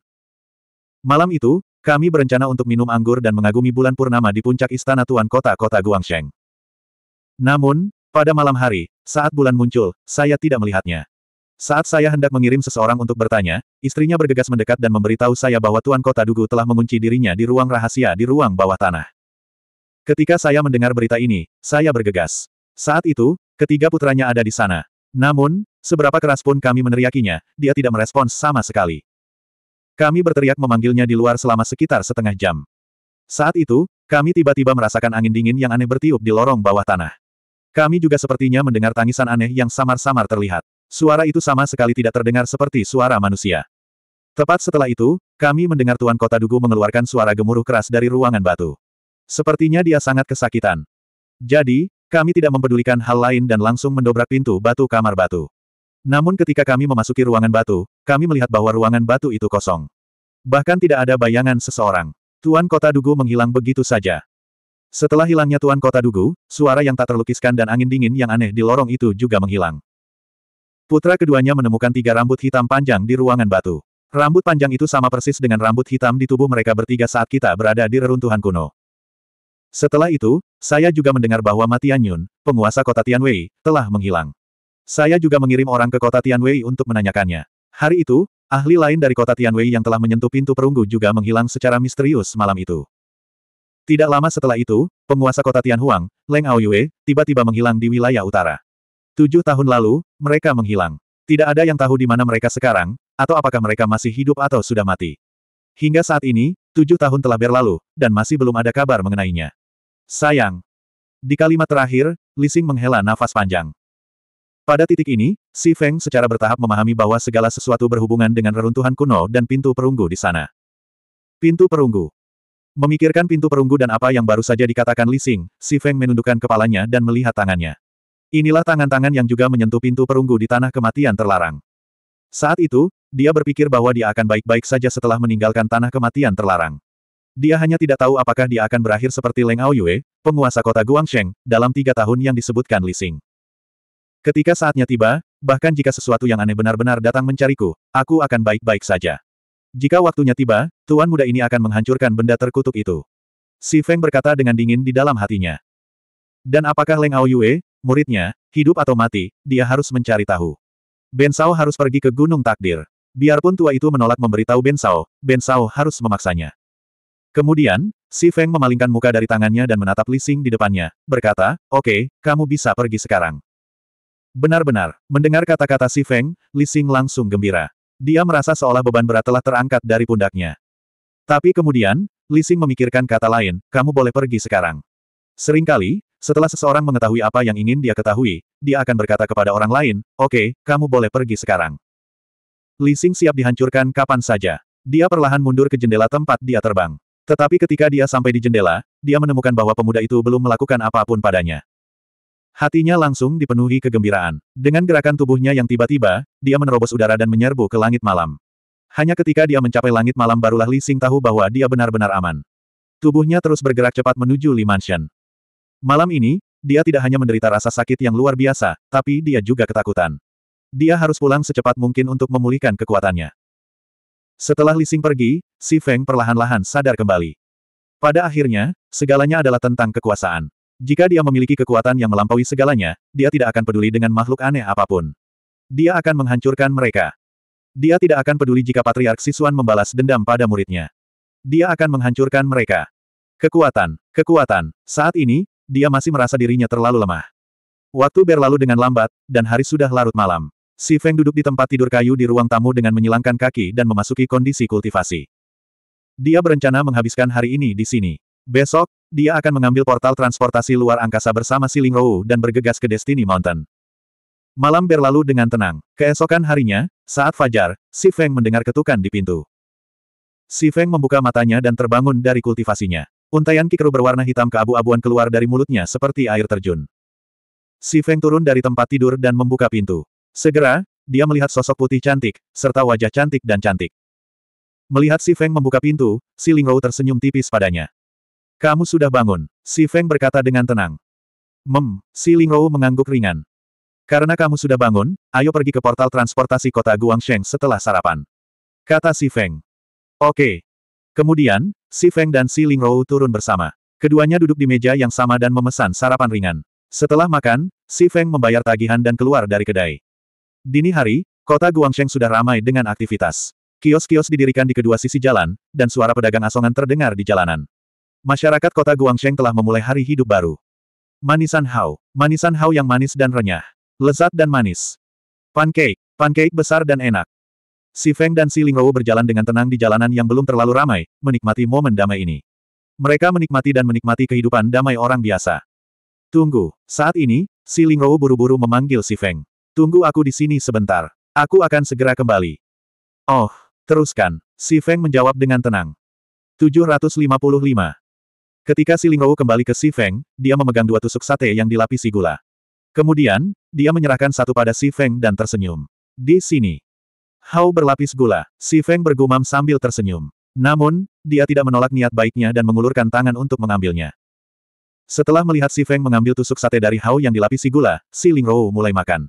Malam itu, kami berencana untuk minum anggur dan mengagumi bulan purnama di puncak istana tuan kota-kota Guangsheng. Namun, pada malam hari, saat bulan muncul, saya tidak melihatnya. Saat saya hendak mengirim seseorang untuk bertanya, istrinya bergegas mendekat dan memberitahu saya bahwa Tuan Kota Dugu telah mengunci dirinya di ruang rahasia di ruang bawah tanah. Ketika saya mendengar berita ini, saya bergegas. Saat itu, ketiga putranya ada di sana. Namun, seberapa keras pun kami meneriakinya, dia tidak merespons sama sekali. Kami berteriak memanggilnya di luar selama sekitar setengah jam. Saat itu, kami tiba-tiba merasakan angin dingin yang aneh bertiup di lorong bawah tanah. Kami juga sepertinya mendengar tangisan aneh yang samar-samar terlihat. Suara itu sama sekali tidak terdengar seperti suara manusia. Tepat setelah itu, kami mendengar Tuan Kota Dugu mengeluarkan suara gemuruh keras dari ruangan batu. Sepertinya dia sangat kesakitan. Jadi, kami tidak mempedulikan hal lain dan langsung mendobrak pintu batu kamar batu. Namun ketika kami memasuki ruangan batu, kami melihat bahwa ruangan batu itu kosong. Bahkan tidak ada bayangan seseorang. Tuan Kota Dugu menghilang begitu saja. Setelah hilangnya Tuan Kota Dugu, suara yang tak terlukiskan dan angin dingin yang aneh di lorong itu juga menghilang. Putra keduanya menemukan tiga rambut hitam panjang di ruangan batu. Rambut panjang itu sama persis dengan rambut hitam di tubuh mereka bertiga saat kita berada di reruntuhan kuno. Setelah itu, saya juga mendengar bahwa Matian Yun, penguasa kota Tianwei, telah menghilang. Saya juga mengirim orang ke kota Tianwei untuk menanyakannya. Hari itu, ahli lain dari kota Tianwei yang telah menyentuh pintu perunggu juga menghilang secara misterius malam itu. Tidak lama setelah itu, penguasa kota Tianhuang, Leng Aoyue, tiba-tiba menghilang di wilayah utara. Tujuh tahun lalu, mereka menghilang. Tidak ada yang tahu di mana mereka sekarang, atau apakah mereka masih hidup atau sudah mati. Hingga saat ini, tujuh tahun telah berlalu, dan masih belum ada kabar mengenainya. Sayang. Di kalimat terakhir, Lising menghela nafas panjang. Pada titik ini, Si Feng secara bertahap memahami bahwa segala sesuatu berhubungan dengan reruntuhan kuno dan pintu perunggu di sana. Pintu perunggu. Memikirkan pintu perunggu dan apa yang baru saja dikatakan Li Xing, Si Feng menundukkan kepalanya dan melihat tangannya. Inilah tangan-tangan yang juga menyentuh pintu perunggu di tanah kematian terlarang. Saat itu, dia berpikir bahwa dia akan baik-baik saja setelah meninggalkan tanah kematian terlarang. Dia hanya tidak tahu apakah dia akan berakhir seperti Leng Aoyue, penguasa kota Guangsheng, dalam tiga tahun yang disebutkan Li Xing. Ketika saatnya tiba, bahkan jika sesuatu yang aneh benar-benar datang mencariku, aku akan baik-baik saja. Jika waktunya tiba, tuan muda ini akan menghancurkan benda terkutuk itu. Si Feng berkata dengan dingin di dalam hatinya. Dan apakah Leng Ao Yue, muridnya, hidup atau mati, dia harus mencari tahu. Ben Sao harus pergi ke Gunung Takdir. Biarpun tua itu menolak memberitahu Ben Sao, Ben Sao harus memaksanya. Kemudian, si Feng memalingkan muka dari tangannya dan menatap Li Xing di depannya, berkata, Oke, okay, kamu bisa pergi sekarang. Benar-benar, mendengar kata-kata si Feng, Li Xing langsung gembira. Dia merasa seolah beban berat telah terangkat dari pundaknya. Tapi kemudian, Li Xing memikirkan kata lain, kamu boleh pergi sekarang. Seringkali, setelah seseorang mengetahui apa yang ingin dia ketahui, dia akan berkata kepada orang lain, oke, okay, kamu boleh pergi sekarang. Li Xing siap dihancurkan kapan saja. Dia perlahan mundur ke jendela tempat dia terbang. Tetapi ketika dia sampai di jendela, dia menemukan bahwa pemuda itu belum melakukan apapun padanya. Hatinya langsung dipenuhi kegembiraan. Dengan gerakan tubuhnya yang tiba-tiba, dia menerobos udara dan menyerbu ke langit malam. Hanya ketika dia mencapai langit malam barulah Li Sing tahu bahwa dia benar-benar aman. Tubuhnya terus bergerak cepat menuju Li Mansion. Malam ini, dia tidak hanya menderita rasa sakit yang luar biasa, tapi dia juga ketakutan. Dia harus pulang secepat mungkin untuk memulihkan kekuatannya. Setelah Li Sing pergi, Si Feng perlahan-lahan sadar kembali. Pada akhirnya, segalanya adalah tentang kekuasaan. Jika dia memiliki kekuatan yang melampaui segalanya, dia tidak akan peduli dengan makhluk aneh apapun. Dia akan menghancurkan mereka. Dia tidak akan peduli jika Patriark Sisuan membalas dendam pada muridnya. Dia akan menghancurkan mereka. Kekuatan, kekuatan, saat ini, dia masih merasa dirinya terlalu lemah. Waktu berlalu dengan lambat, dan hari sudah larut malam. Si Feng duduk di tempat tidur kayu di ruang tamu dengan menyilangkan kaki dan memasuki kondisi kultivasi. Dia berencana menghabiskan hari ini di sini. Besok, dia akan mengambil portal transportasi luar angkasa bersama Si Lingrou dan bergegas ke Destiny Mountain. Malam berlalu dengan tenang. Keesokan harinya, saat fajar, Si Feng mendengar ketukan di pintu. Si Feng membuka matanya dan terbangun dari kultivasinya. Untaian kikru berwarna hitam keabu-abuan keluar dari mulutnya seperti air terjun. Si Feng turun dari tempat tidur dan membuka pintu. Segera, dia melihat sosok putih cantik, serta wajah cantik dan cantik. Melihat Si Feng membuka pintu, Si Lingrou tersenyum tipis padanya. Kamu sudah bangun, Si Feng berkata dengan tenang. Mem, Si Lingrou mengangguk ringan. Karena kamu sudah bangun, ayo pergi ke portal transportasi kota Guangsheng setelah sarapan. Kata Si Feng. Oke. Kemudian, Si Feng dan Si Lingrou turun bersama. Keduanya duduk di meja yang sama dan memesan sarapan ringan. Setelah makan, Si Feng membayar tagihan dan keluar dari kedai. Dini hari, kota Guangsheng sudah ramai dengan aktivitas. Kios-kios didirikan di kedua sisi jalan, dan suara pedagang asongan terdengar di jalanan. Masyarakat kota Guangsheng telah memulai hari hidup baru. Manisan Hao. Manisan Hao yang manis dan renyah. Lezat dan manis. Pancake. Pancake besar dan enak. Si Feng dan si Lingrou berjalan dengan tenang di jalanan yang belum terlalu ramai, menikmati momen damai ini. Mereka menikmati dan menikmati kehidupan damai orang biasa. Tunggu, saat ini, si Lingrou buru-buru memanggil si Feng. Tunggu aku di sini sebentar. Aku akan segera kembali. Oh, teruskan. Si Feng menjawab dengan tenang. 755. Ketika Si Silingou kembali ke Si Feng, dia memegang dua tusuk sate yang dilapisi gula. Kemudian, dia menyerahkan satu pada Si Feng dan tersenyum. Di sini. Hao berlapis gula, Si Feng bergumam sambil tersenyum. Namun, dia tidak menolak niat baiknya dan mengulurkan tangan untuk mengambilnya. Setelah melihat Si Feng mengambil tusuk sate dari Hao yang dilapisi gula, Si Lingrou mulai makan.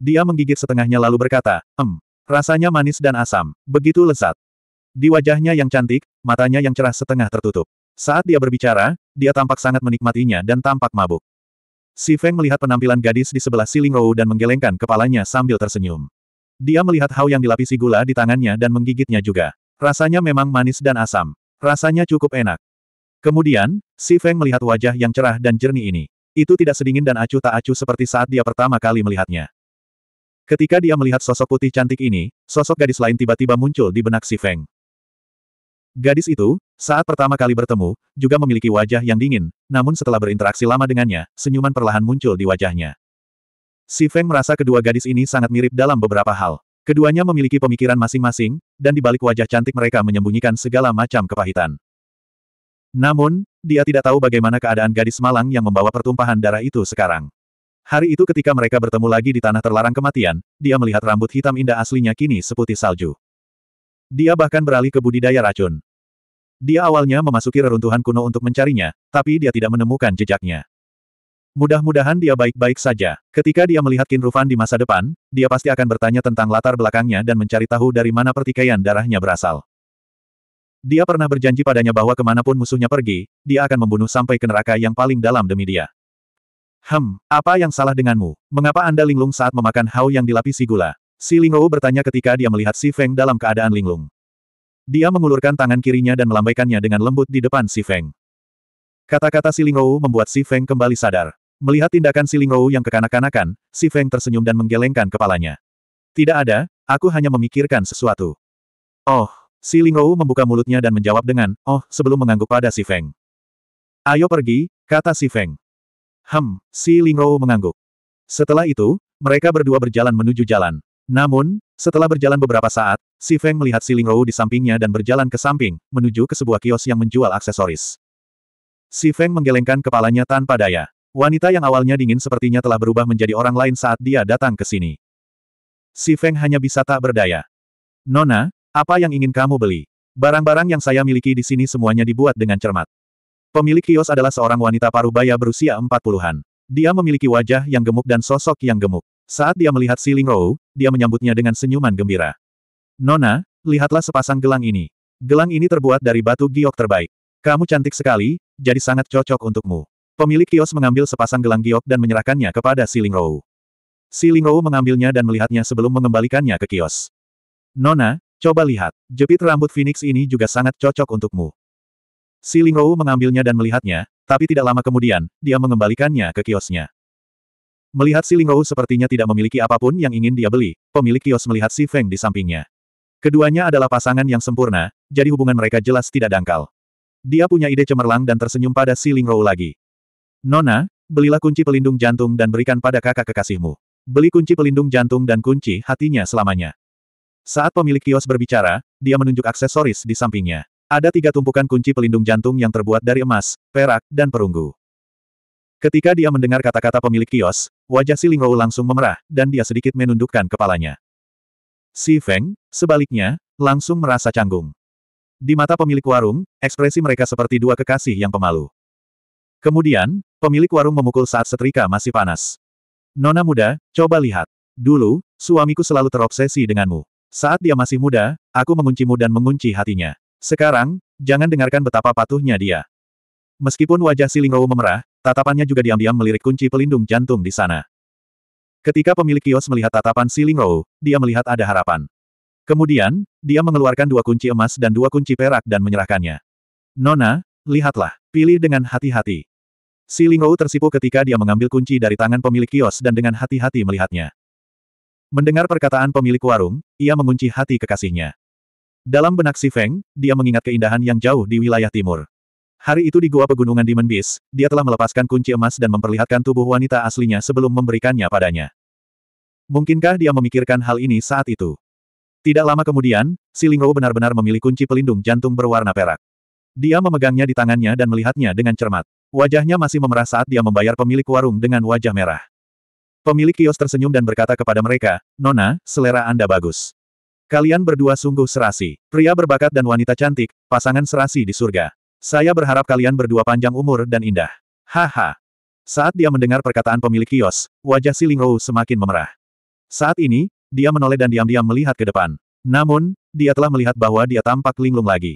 Dia menggigit setengahnya lalu berkata, Em, rasanya manis dan asam, begitu lezat. Di wajahnya yang cantik, matanya yang cerah setengah tertutup. Saat dia berbicara, dia tampak sangat menikmatinya dan tampak mabuk. Si Feng melihat penampilan gadis di sebelah Siling Rou dan menggelengkan kepalanya sambil tersenyum. Dia melihat hau yang dilapisi gula di tangannya dan menggigitnya juga. Rasanya memang manis dan asam. Rasanya cukup enak. Kemudian, Si Feng melihat wajah yang cerah dan jernih ini. Itu tidak sedingin dan acuh tak acuh seperti saat dia pertama kali melihatnya. Ketika dia melihat sosok putih cantik ini, sosok gadis lain tiba-tiba muncul di benak Si Feng. Gadis itu, saat pertama kali bertemu, juga memiliki wajah yang dingin, namun setelah berinteraksi lama dengannya, senyuman perlahan muncul di wajahnya. Si Feng merasa kedua gadis ini sangat mirip dalam beberapa hal. Keduanya memiliki pemikiran masing-masing, dan di balik wajah cantik mereka menyembunyikan segala macam kepahitan. Namun, dia tidak tahu bagaimana keadaan gadis malang yang membawa pertumpahan darah itu sekarang. Hari itu ketika mereka bertemu lagi di tanah terlarang kematian, dia melihat rambut hitam indah aslinya kini seputih salju. Dia bahkan beralih ke budidaya racun. Dia awalnya memasuki reruntuhan kuno untuk mencarinya, tapi dia tidak menemukan jejaknya. Mudah-mudahan dia baik-baik saja. Ketika dia melihat Rufan di masa depan, dia pasti akan bertanya tentang latar belakangnya dan mencari tahu dari mana pertikaian darahnya berasal. Dia pernah berjanji padanya bahwa kemanapun musuhnya pergi, dia akan membunuh sampai ke neraka yang paling dalam demi dia. Hem, apa yang salah denganmu? Mengapa Anda linglung saat memakan hau yang dilapisi gula? Si Lingrou bertanya ketika dia melihat Si Feng dalam keadaan linglung. Dia mengulurkan tangan kirinya dan melambaikannya dengan lembut di depan Si Feng. Kata-kata Silingou membuat Si Feng kembali sadar. Melihat tindakan Silingou yang kekanak-kanakan, Si Feng tersenyum dan menggelengkan kepalanya. Tidak ada, aku hanya memikirkan sesuatu. Oh, Silingou membuka mulutnya dan menjawab dengan, oh, sebelum mengangguk pada Si Feng. Ayo pergi, kata Si Feng. Hem, Si Lingou mengangguk. Setelah itu, mereka berdua berjalan menuju jalan. Namun, setelah berjalan beberapa saat, Si Feng melihat Si Lingrou di sampingnya dan berjalan ke samping, menuju ke sebuah kios yang menjual aksesoris. Si Feng menggelengkan kepalanya tanpa daya. Wanita yang awalnya dingin sepertinya telah berubah menjadi orang lain saat dia datang ke sini. Si Feng hanya bisa tak berdaya. Nona, apa yang ingin kamu beli? Barang-barang yang saya miliki di sini semuanya dibuat dengan cermat. Pemilik kios adalah seorang wanita parubaya berusia empat puluhan. Dia memiliki wajah yang gemuk dan sosok yang gemuk. Saat dia melihat Siling Row, dia menyambutnya dengan senyuman gembira. Nona, lihatlah sepasang gelang ini. Gelang ini terbuat dari batu giok terbaik. Kamu cantik sekali, jadi sangat cocok untukmu. Pemilik kios mengambil sepasang gelang giok dan menyerahkannya kepada Siling Row. Siling Row mengambilnya dan melihatnya sebelum mengembalikannya ke kios. Nona, coba lihat, jepit rambut Phoenix ini juga sangat cocok untukmu. Siling Row mengambilnya dan melihatnya, tapi tidak lama kemudian, dia mengembalikannya ke kiosnya. Melihat si Lingou sepertinya tidak memiliki apapun yang ingin dia beli, pemilik kios melihat si Feng di sampingnya. Keduanya adalah pasangan yang sempurna, jadi hubungan mereka jelas tidak dangkal. Dia punya ide cemerlang dan tersenyum pada si Lingou lagi. Nona, belilah kunci pelindung jantung dan berikan pada kakak kekasihmu. Beli kunci pelindung jantung dan kunci hatinya selamanya. Saat pemilik kios berbicara, dia menunjuk aksesoris di sampingnya. Ada tiga tumpukan kunci pelindung jantung yang terbuat dari emas, perak, dan perunggu. Ketika dia mendengar kata-kata pemilik kios, Wajah Si Lingrou langsung memerah, dan dia sedikit menundukkan kepalanya. Si Feng, sebaliknya, langsung merasa canggung. Di mata pemilik warung, ekspresi mereka seperti dua kekasih yang pemalu. Kemudian, pemilik warung memukul saat setrika masih panas. Nona muda, coba lihat. Dulu, suamiku selalu terobsesi denganmu. Saat dia masih muda, aku menguncimu dan mengunci hatinya. Sekarang, jangan dengarkan betapa patuhnya dia. Meskipun wajah Si Lingrou memerah, Tatapannya juga diam-diam melirik kunci pelindung jantung di sana. Ketika pemilik kios melihat tatapan Siling Rou, dia melihat ada harapan. Kemudian, dia mengeluarkan dua kunci emas dan dua kunci perak dan menyerahkannya. Nona, lihatlah, pilih dengan hati-hati. Siling Rou tersipu ketika dia mengambil kunci dari tangan pemilik kios dan dengan hati-hati melihatnya. Mendengar perkataan pemilik warung, ia mengunci hati kekasihnya. Dalam benak si Feng, dia mengingat keindahan yang jauh di wilayah timur. Hari itu di Gua Pegunungan Demon Beast, dia telah melepaskan kunci emas dan memperlihatkan tubuh wanita aslinya sebelum memberikannya padanya. Mungkinkah dia memikirkan hal ini saat itu? Tidak lama kemudian, si Silingro benar-benar memilih kunci pelindung jantung berwarna perak. Dia memegangnya di tangannya dan melihatnya dengan cermat. Wajahnya masih memerah saat dia membayar pemilik warung dengan wajah merah. Pemilik kios tersenyum dan berkata kepada mereka, Nona, selera Anda bagus. Kalian berdua sungguh serasi. Pria berbakat dan wanita cantik, pasangan serasi di surga. Saya berharap kalian berdua panjang umur dan indah. Haha. Saat dia mendengar perkataan pemilik kios, wajah Si Lingrou semakin memerah. Saat ini, dia menoleh dan diam-diam melihat ke depan. Namun, dia telah melihat bahwa dia tampak linglung lagi.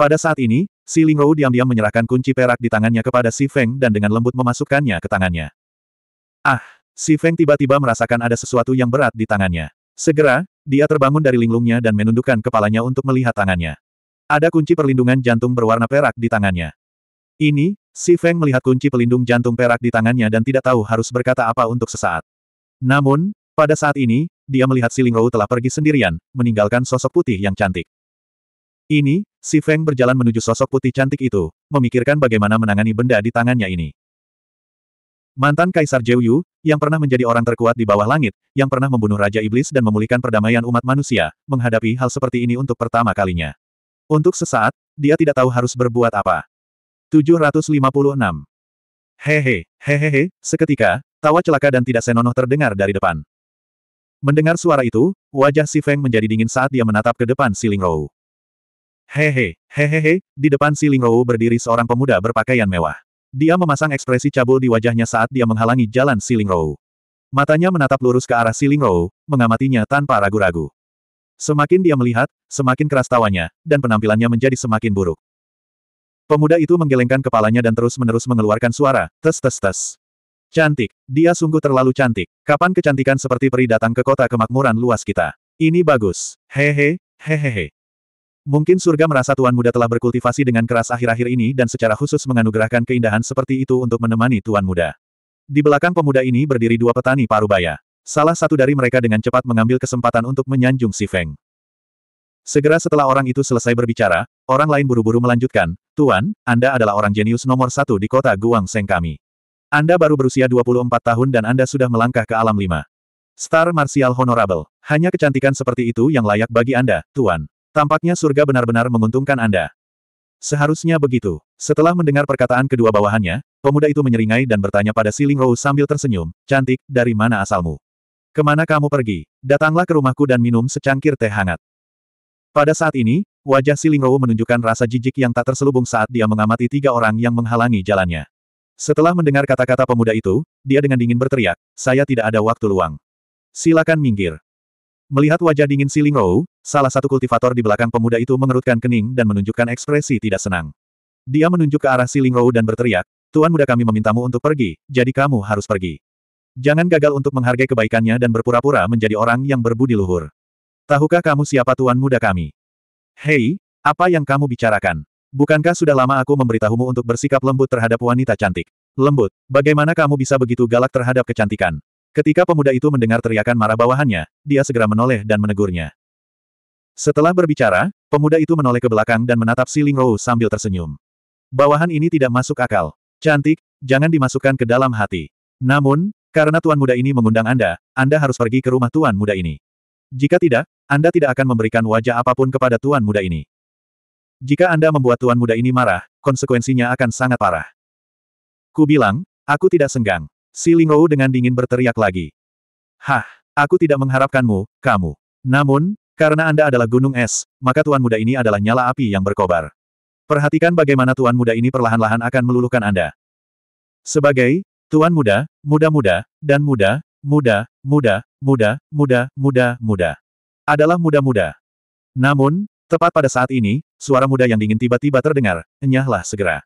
Pada saat ini, Si Lingrou diam-diam menyerahkan kunci perak di tangannya kepada Si Feng dan dengan lembut memasukkannya ke tangannya. Ah, Si Feng tiba-tiba merasakan ada sesuatu yang berat di tangannya. Segera, dia terbangun dari linglungnya dan menundukkan kepalanya untuk melihat tangannya. Ada kunci perlindungan jantung berwarna perak di tangannya. Ini, si Feng melihat kunci pelindung jantung perak di tangannya dan tidak tahu harus berkata apa untuk sesaat. Namun, pada saat ini, dia melihat si Lingrou telah pergi sendirian, meninggalkan sosok putih yang cantik. Ini, si Feng berjalan menuju sosok putih cantik itu, memikirkan bagaimana menangani benda di tangannya ini. Mantan Kaisar Jeuyu, yang pernah menjadi orang terkuat di bawah langit, yang pernah membunuh Raja Iblis dan memulihkan perdamaian umat manusia, menghadapi hal seperti ini untuk pertama kalinya. Untuk sesaat, dia tidak tahu harus berbuat apa. 756. Hehe, hehehe, seketika, tawa celaka dan tidak senonoh terdengar dari depan. Mendengar suara itu, wajah Si Feng menjadi dingin saat dia menatap ke depan Siling Rou. Hehe, hehehe, di depan Siling Rou berdiri seorang pemuda berpakaian mewah. Dia memasang ekspresi cabul di wajahnya saat dia menghalangi jalan Siling Rou. Matanya menatap lurus ke arah Siling Rou, mengamatinya tanpa ragu-ragu. Semakin dia melihat, semakin keras tawanya, dan penampilannya menjadi semakin buruk. Pemuda itu menggelengkan kepalanya dan terus-menerus mengeluarkan suara, tes-tes-tes. Cantik, dia sungguh terlalu cantik. Kapan kecantikan seperti peri datang ke kota kemakmuran luas kita? Ini bagus. Hehe, hehehe. Mungkin surga merasa Tuan Muda telah berkultivasi dengan keras akhir-akhir ini dan secara khusus menganugerahkan keindahan seperti itu untuk menemani Tuan Muda. Di belakang pemuda ini berdiri dua petani parubaya. Salah satu dari mereka dengan cepat mengambil kesempatan untuk menyanjung si Feng. Segera setelah orang itu selesai berbicara, orang lain buru-buru melanjutkan, Tuan, Anda adalah orang jenius nomor satu di kota Seng kami. Anda baru berusia 24 tahun dan Anda sudah melangkah ke alam lima. Star Martial Honorable, hanya kecantikan seperti itu yang layak bagi Anda, Tuan. Tampaknya surga benar-benar menguntungkan Anda. Seharusnya begitu. Setelah mendengar perkataan kedua bawahannya, pemuda itu menyeringai dan bertanya pada Siling Rou sambil tersenyum, cantik, dari mana asalmu? Kemana kamu pergi? Datanglah ke rumahku dan minum secangkir teh hangat. Pada saat ini, wajah Lingrou menunjukkan rasa jijik yang tak terselubung saat dia mengamati tiga orang yang menghalangi jalannya. Setelah mendengar kata-kata pemuda itu, dia dengan dingin berteriak, saya tidak ada waktu luang. Silakan minggir. Melihat wajah dingin Lingrou, salah satu kultivator di belakang pemuda itu mengerutkan kening dan menunjukkan ekspresi tidak senang. Dia menunjuk ke arah Lingrou dan berteriak, Tuan muda kami memintamu untuk pergi, jadi kamu harus pergi. Jangan gagal untuk menghargai kebaikannya dan berpura-pura menjadi orang yang berbudi luhur. Tahukah kamu siapa tuan muda kami? Hei, apa yang kamu bicarakan? Bukankah sudah lama aku memberitahumu untuk bersikap lembut terhadap wanita cantik? Lembut, bagaimana kamu bisa begitu galak terhadap kecantikan? Ketika pemuda itu mendengar teriakan marah bawahannya, dia segera menoleh dan menegurnya. Setelah berbicara, pemuda itu menoleh ke belakang dan menatap si Ling Rou sambil tersenyum. Bawahan ini tidak masuk akal. Cantik, jangan dimasukkan ke dalam hati. Namun, karena tuan muda ini mengundang Anda, Anda harus pergi ke rumah tuan muda ini. Jika tidak, Anda tidak akan memberikan wajah apapun kepada tuan muda ini. Jika Anda membuat tuan muda ini marah, konsekuensinya akan sangat parah. Ku bilang, aku tidak senggang. Si Lingrou dengan dingin berteriak lagi. Hah, aku tidak mengharapkanmu, kamu. Namun, karena Anda adalah gunung es, maka tuan muda ini adalah nyala api yang berkobar. Perhatikan bagaimana tuan muda ini perlahan-lahan akan meluluhkan Anda. Sebagai Tuan muda, muda-muda, dan muda, muda, muda, muda, muda, muda, muda. Adalah muda-muda. Namun, tepat pada saat ini, suara muda yang dingin tiba-tiba terdengar, enyahlah segera.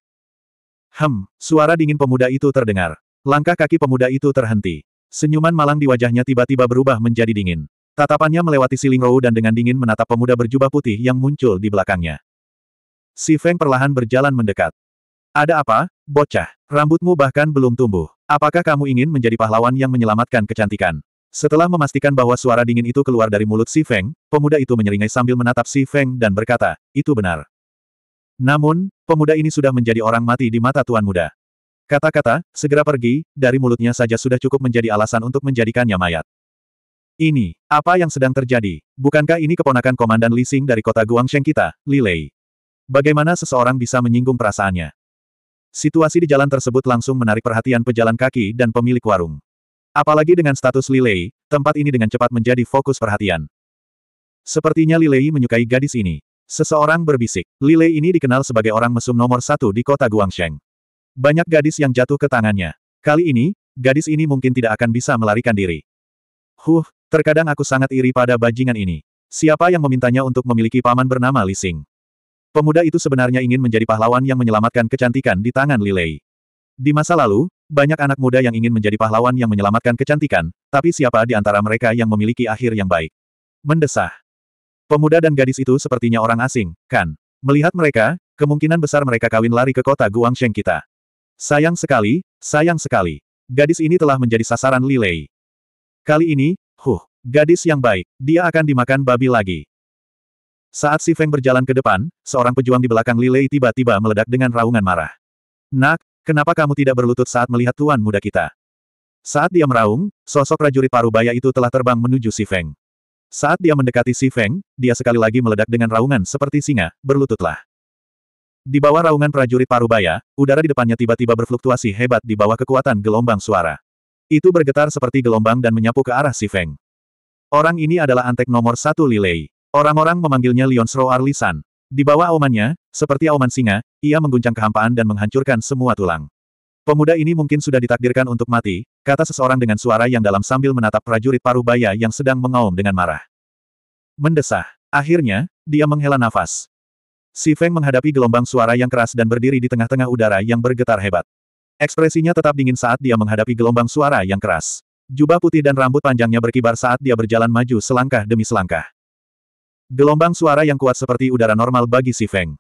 Hem, suara dingin pemuda itu terdengar. Langkah kaki pemuda itu terhenti. Senyuman malang di wajahnya tiba-tiba berubah menjadi dingin. Tatapannya melewati siling row dan dengan dingin menatap pemuda berjubah putih yang muncul di belakangnya. Si Feng perlahan berjalan mendekat. Ada apa? Bocah, rambutmu bahkan belum tumbuh. Apakah kamu ingin menjadi pahlawan yang menyelamatkan kecantikan? Setelah memastikan bahwa suara dingin itu keluar dari mulut Si Feng, pemuda itu menyeringai sambil menatap Si Feng dan berkata, itu benar. Namun, pemuda ini sudah menjadi orang mati di mata Tuan Muda. Kata-kata, segera pergi, dari mulutnya saja sudah cukup menjadi alasan untuk menjadikannya mayat. Ini, apa yang sedang terjadi? Bukankah ini keponakan Komandan Lising dari kota Guangsheng kita, Li Lei? Bagaimana seseorang bisa menyinggung perasaannya? Situasi di jalan tersebut langsung menarik perhatian pejalan kaki dan pemilik warung. Apalagi dengan status Lilei, tempat ini dengan cepat menjadi fokus perhatian. Sepertinya Lilei menyukai gadis ini. Seseorang berbisik, Lilei ini dikenal sebagai orang mesum nomor satu di kota Guangsheng. Banyak gadis yang jatuh ke tangannya. Kali ini, gadis ini mungkin tidak akan bisa melarikan diri. Huh, terkadang aku sangat iri pada bajingan ini. Siapa yang memintanya untuk memiliki paman bernama Lising? Pemuda itu sebenarnya ingin menjadi pahlawan yang menyelamatkan kecantikan di tangan Lilei. Di masa lalu, banyak anak muda yang ingin menjadi pahlawan yang menyelamatkan kecantikan, tapi siapa di antara mereka yang memiliki akhir yang baik? Mendesah. Pemuda dan gadis itu sepertinya orang asing, kan? Melihat mereka, kemungkinan besar mereka kawin lari ke kota Guangsheng kita. Sayang sekali, sayang sekali. Gadis ini telah menjadi sasaran Lilei. Kali ini, huh, gadis yang baik, dia akan dimakan babi lagi. Saat si Feng berjalan ke depan, seorang pejuang di belakang Lilei tiba-tiba meledak dengan raungan marah. Nak, kenapa kamu tidak berlutut saat melihat tuan muda kita? Saat dia meraung, sosok prajurit parubaya itu telah terbang menuju si Feng. Saat dia mendekati si Feng, dia sekali lagi meledak dengan raungan seperti singa, berlututlah. Di bawah raungan prajurit parubaya, udara di depannya tiba-tiba berfluktuasi hebat di bawah kekuatan gelombang suara. Itu bergetar seperti gelombang dan menyapu ke arah si Feng. Orang ini adalah antek nomor satu Lilei. Orang-orang memanggilnya Leon Sro Arlisan. Di bawah aumannya, seperti auman singa, ia mengguncang kehampaan dan menghancurkan semua tulang. Pemuda ini mungkin sudah ditakdirkan untuk mati, kata seseorang dengan suara yang dalam sambil menatap prajurit parubaya yang sedang mengaum dengan marah. Mendesah. Akhirnya, dia menghela nafas. Si Feng menghadapi gelombang suara yang keras dan berdiri di tengah-tengah udara yang bergetar hebat. Ekspresinya tetap dingin saat dia menghadapi gelombang suara yang keras. Jubah putih dan rambut panjangnya berkibar saat dia berjalan maju selangkah demi selangkah. Gelombang suara yang kuat seperti udara normal bagi Si Feng.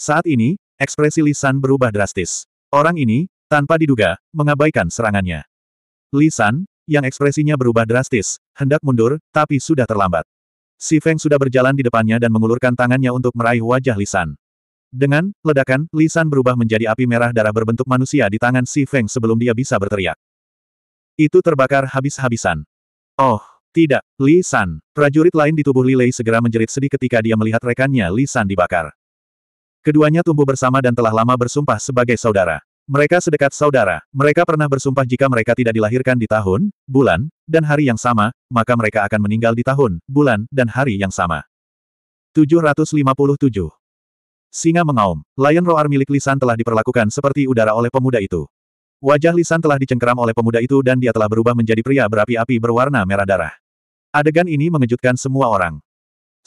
Saat ini, ekspresi Lisan berubah drastis. Orang ini, tanpa diduga, mengabaikan serangannya. Lisan, yang ekspresinya berubah drastis, hendak mundur, tapi sudah terlambat. Si Feng sudah berjalan di depannya dan mengulurkan tangannya untuk meraih wajah Lisan. Dengan ledakan, Lisan berubah menjadi api merah darah berbentuk manusia di tangan Si Feng sebelum dia bisa berteriak. Itu terbakar habis-habisan. Oh, tidak, Li San. Prajurit lain di tubuh Li Lei segera menjerit sedih ketika dia melihat rekannya Li San dibakar. Keduanya tumbuh bersama dan telah lama bersumpah sebagai saudara. Mereka sedekat saudara. Mereka pernah bersumpah jika mereka tidak dilahirkan di tahun, bulan, dan hari yang sama, maka mereka akan meninggal di tahun, bulan, dan hari yang sama. 757. Singa mengaum. Lion Roar milik Lisan telah diperlakukan seperti udara oleh pemuda itu. Wajah Lisan telah dicengkeram oleh pemuda itu dan dia telah berubah menjadi pria berapi-api berwarna merah darah. Adegan ini mengejutkan semua orang.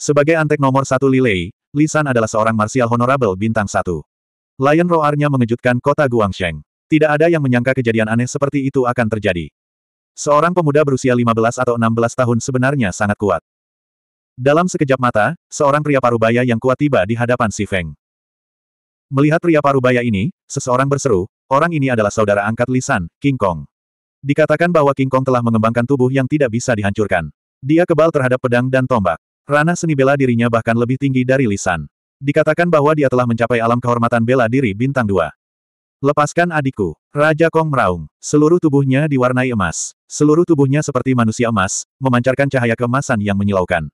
Sebagai antek nomor satu Lilei, Lisan adalah seorang marsial honorable bintang satu. Lion Roar-nya mengejutkan kota Guangsheng. Tidak ada yang menyangka kejadian aneh seperti itu akan terjadi. Seorang pemuda berusia 15 atau 16 tahun sebenarnya sangat kuat. Dalam sekejap mata, seorang pria parubaya yang kuat tiba di hadapan si Feng. Melihat pria parubaya ini, seseorang berseru, orang ini adalah saudara angkat Lisan, King Kong. Dikatakan bahwa King Kong telah mengembangkan tubuh yang tidak bisa dihancurkan. Dia kebal terhadap pedang dan tombak. Ranah seni bela dirinya bahkan lebih tinggi dari lisan. Dikatakan bahwa dia telah mencapai alam kehormatan bela diri bintang dua. Lepaskan adikku. Raja Kong meraung. Seluruh tubuhnya diwarnai emas. Seluruh tubuhnya seperti manusia emas, memancarkan cahaya kemasan yang menyilaukan.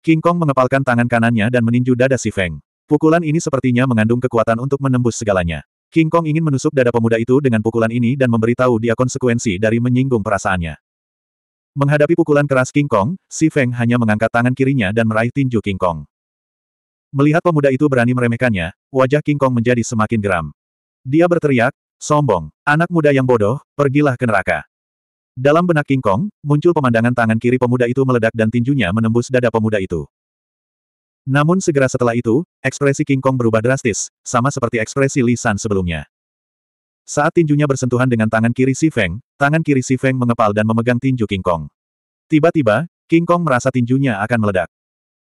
King Kong mengepalkan tangan kanannya dan meninju dada si Feng. Pukulan ini sepertinya mengandung kekuatan untuk menembus segalanya. King Kong ingin menusuk dada pemuda itu dengan pukulan ini dan memberitahu dia konsekuensi dari menyinggung perasaannya. Menghadapi pukulan keras King Kong, Si Feng hanya mengangkat tangan kirinya dan meraih tinju King Kong. Melihat pemuda itu berani meremehkannya, wajah King Kong menjadi semakin geram. Dia berteriak, sombong, anak muda yang bodoh, pergilah ke neraka. Dalam benak King Kong, muncul pemandangan tangan kiri pemuda itu meledak dan tinjunya menembus dada pemuda itu. Namun segera setelah itu, ekspresi King Kong berubah drastis, sama seperti ekspresi Li San sebelumnya. Saat tinjunya bersentuhan dengan tangan kiri Si Feng, tangan kiri Si Feng mengepal dan memegang tinju King Kong. Tiba-tiba, King Kong merasa tinjunya akan meledak.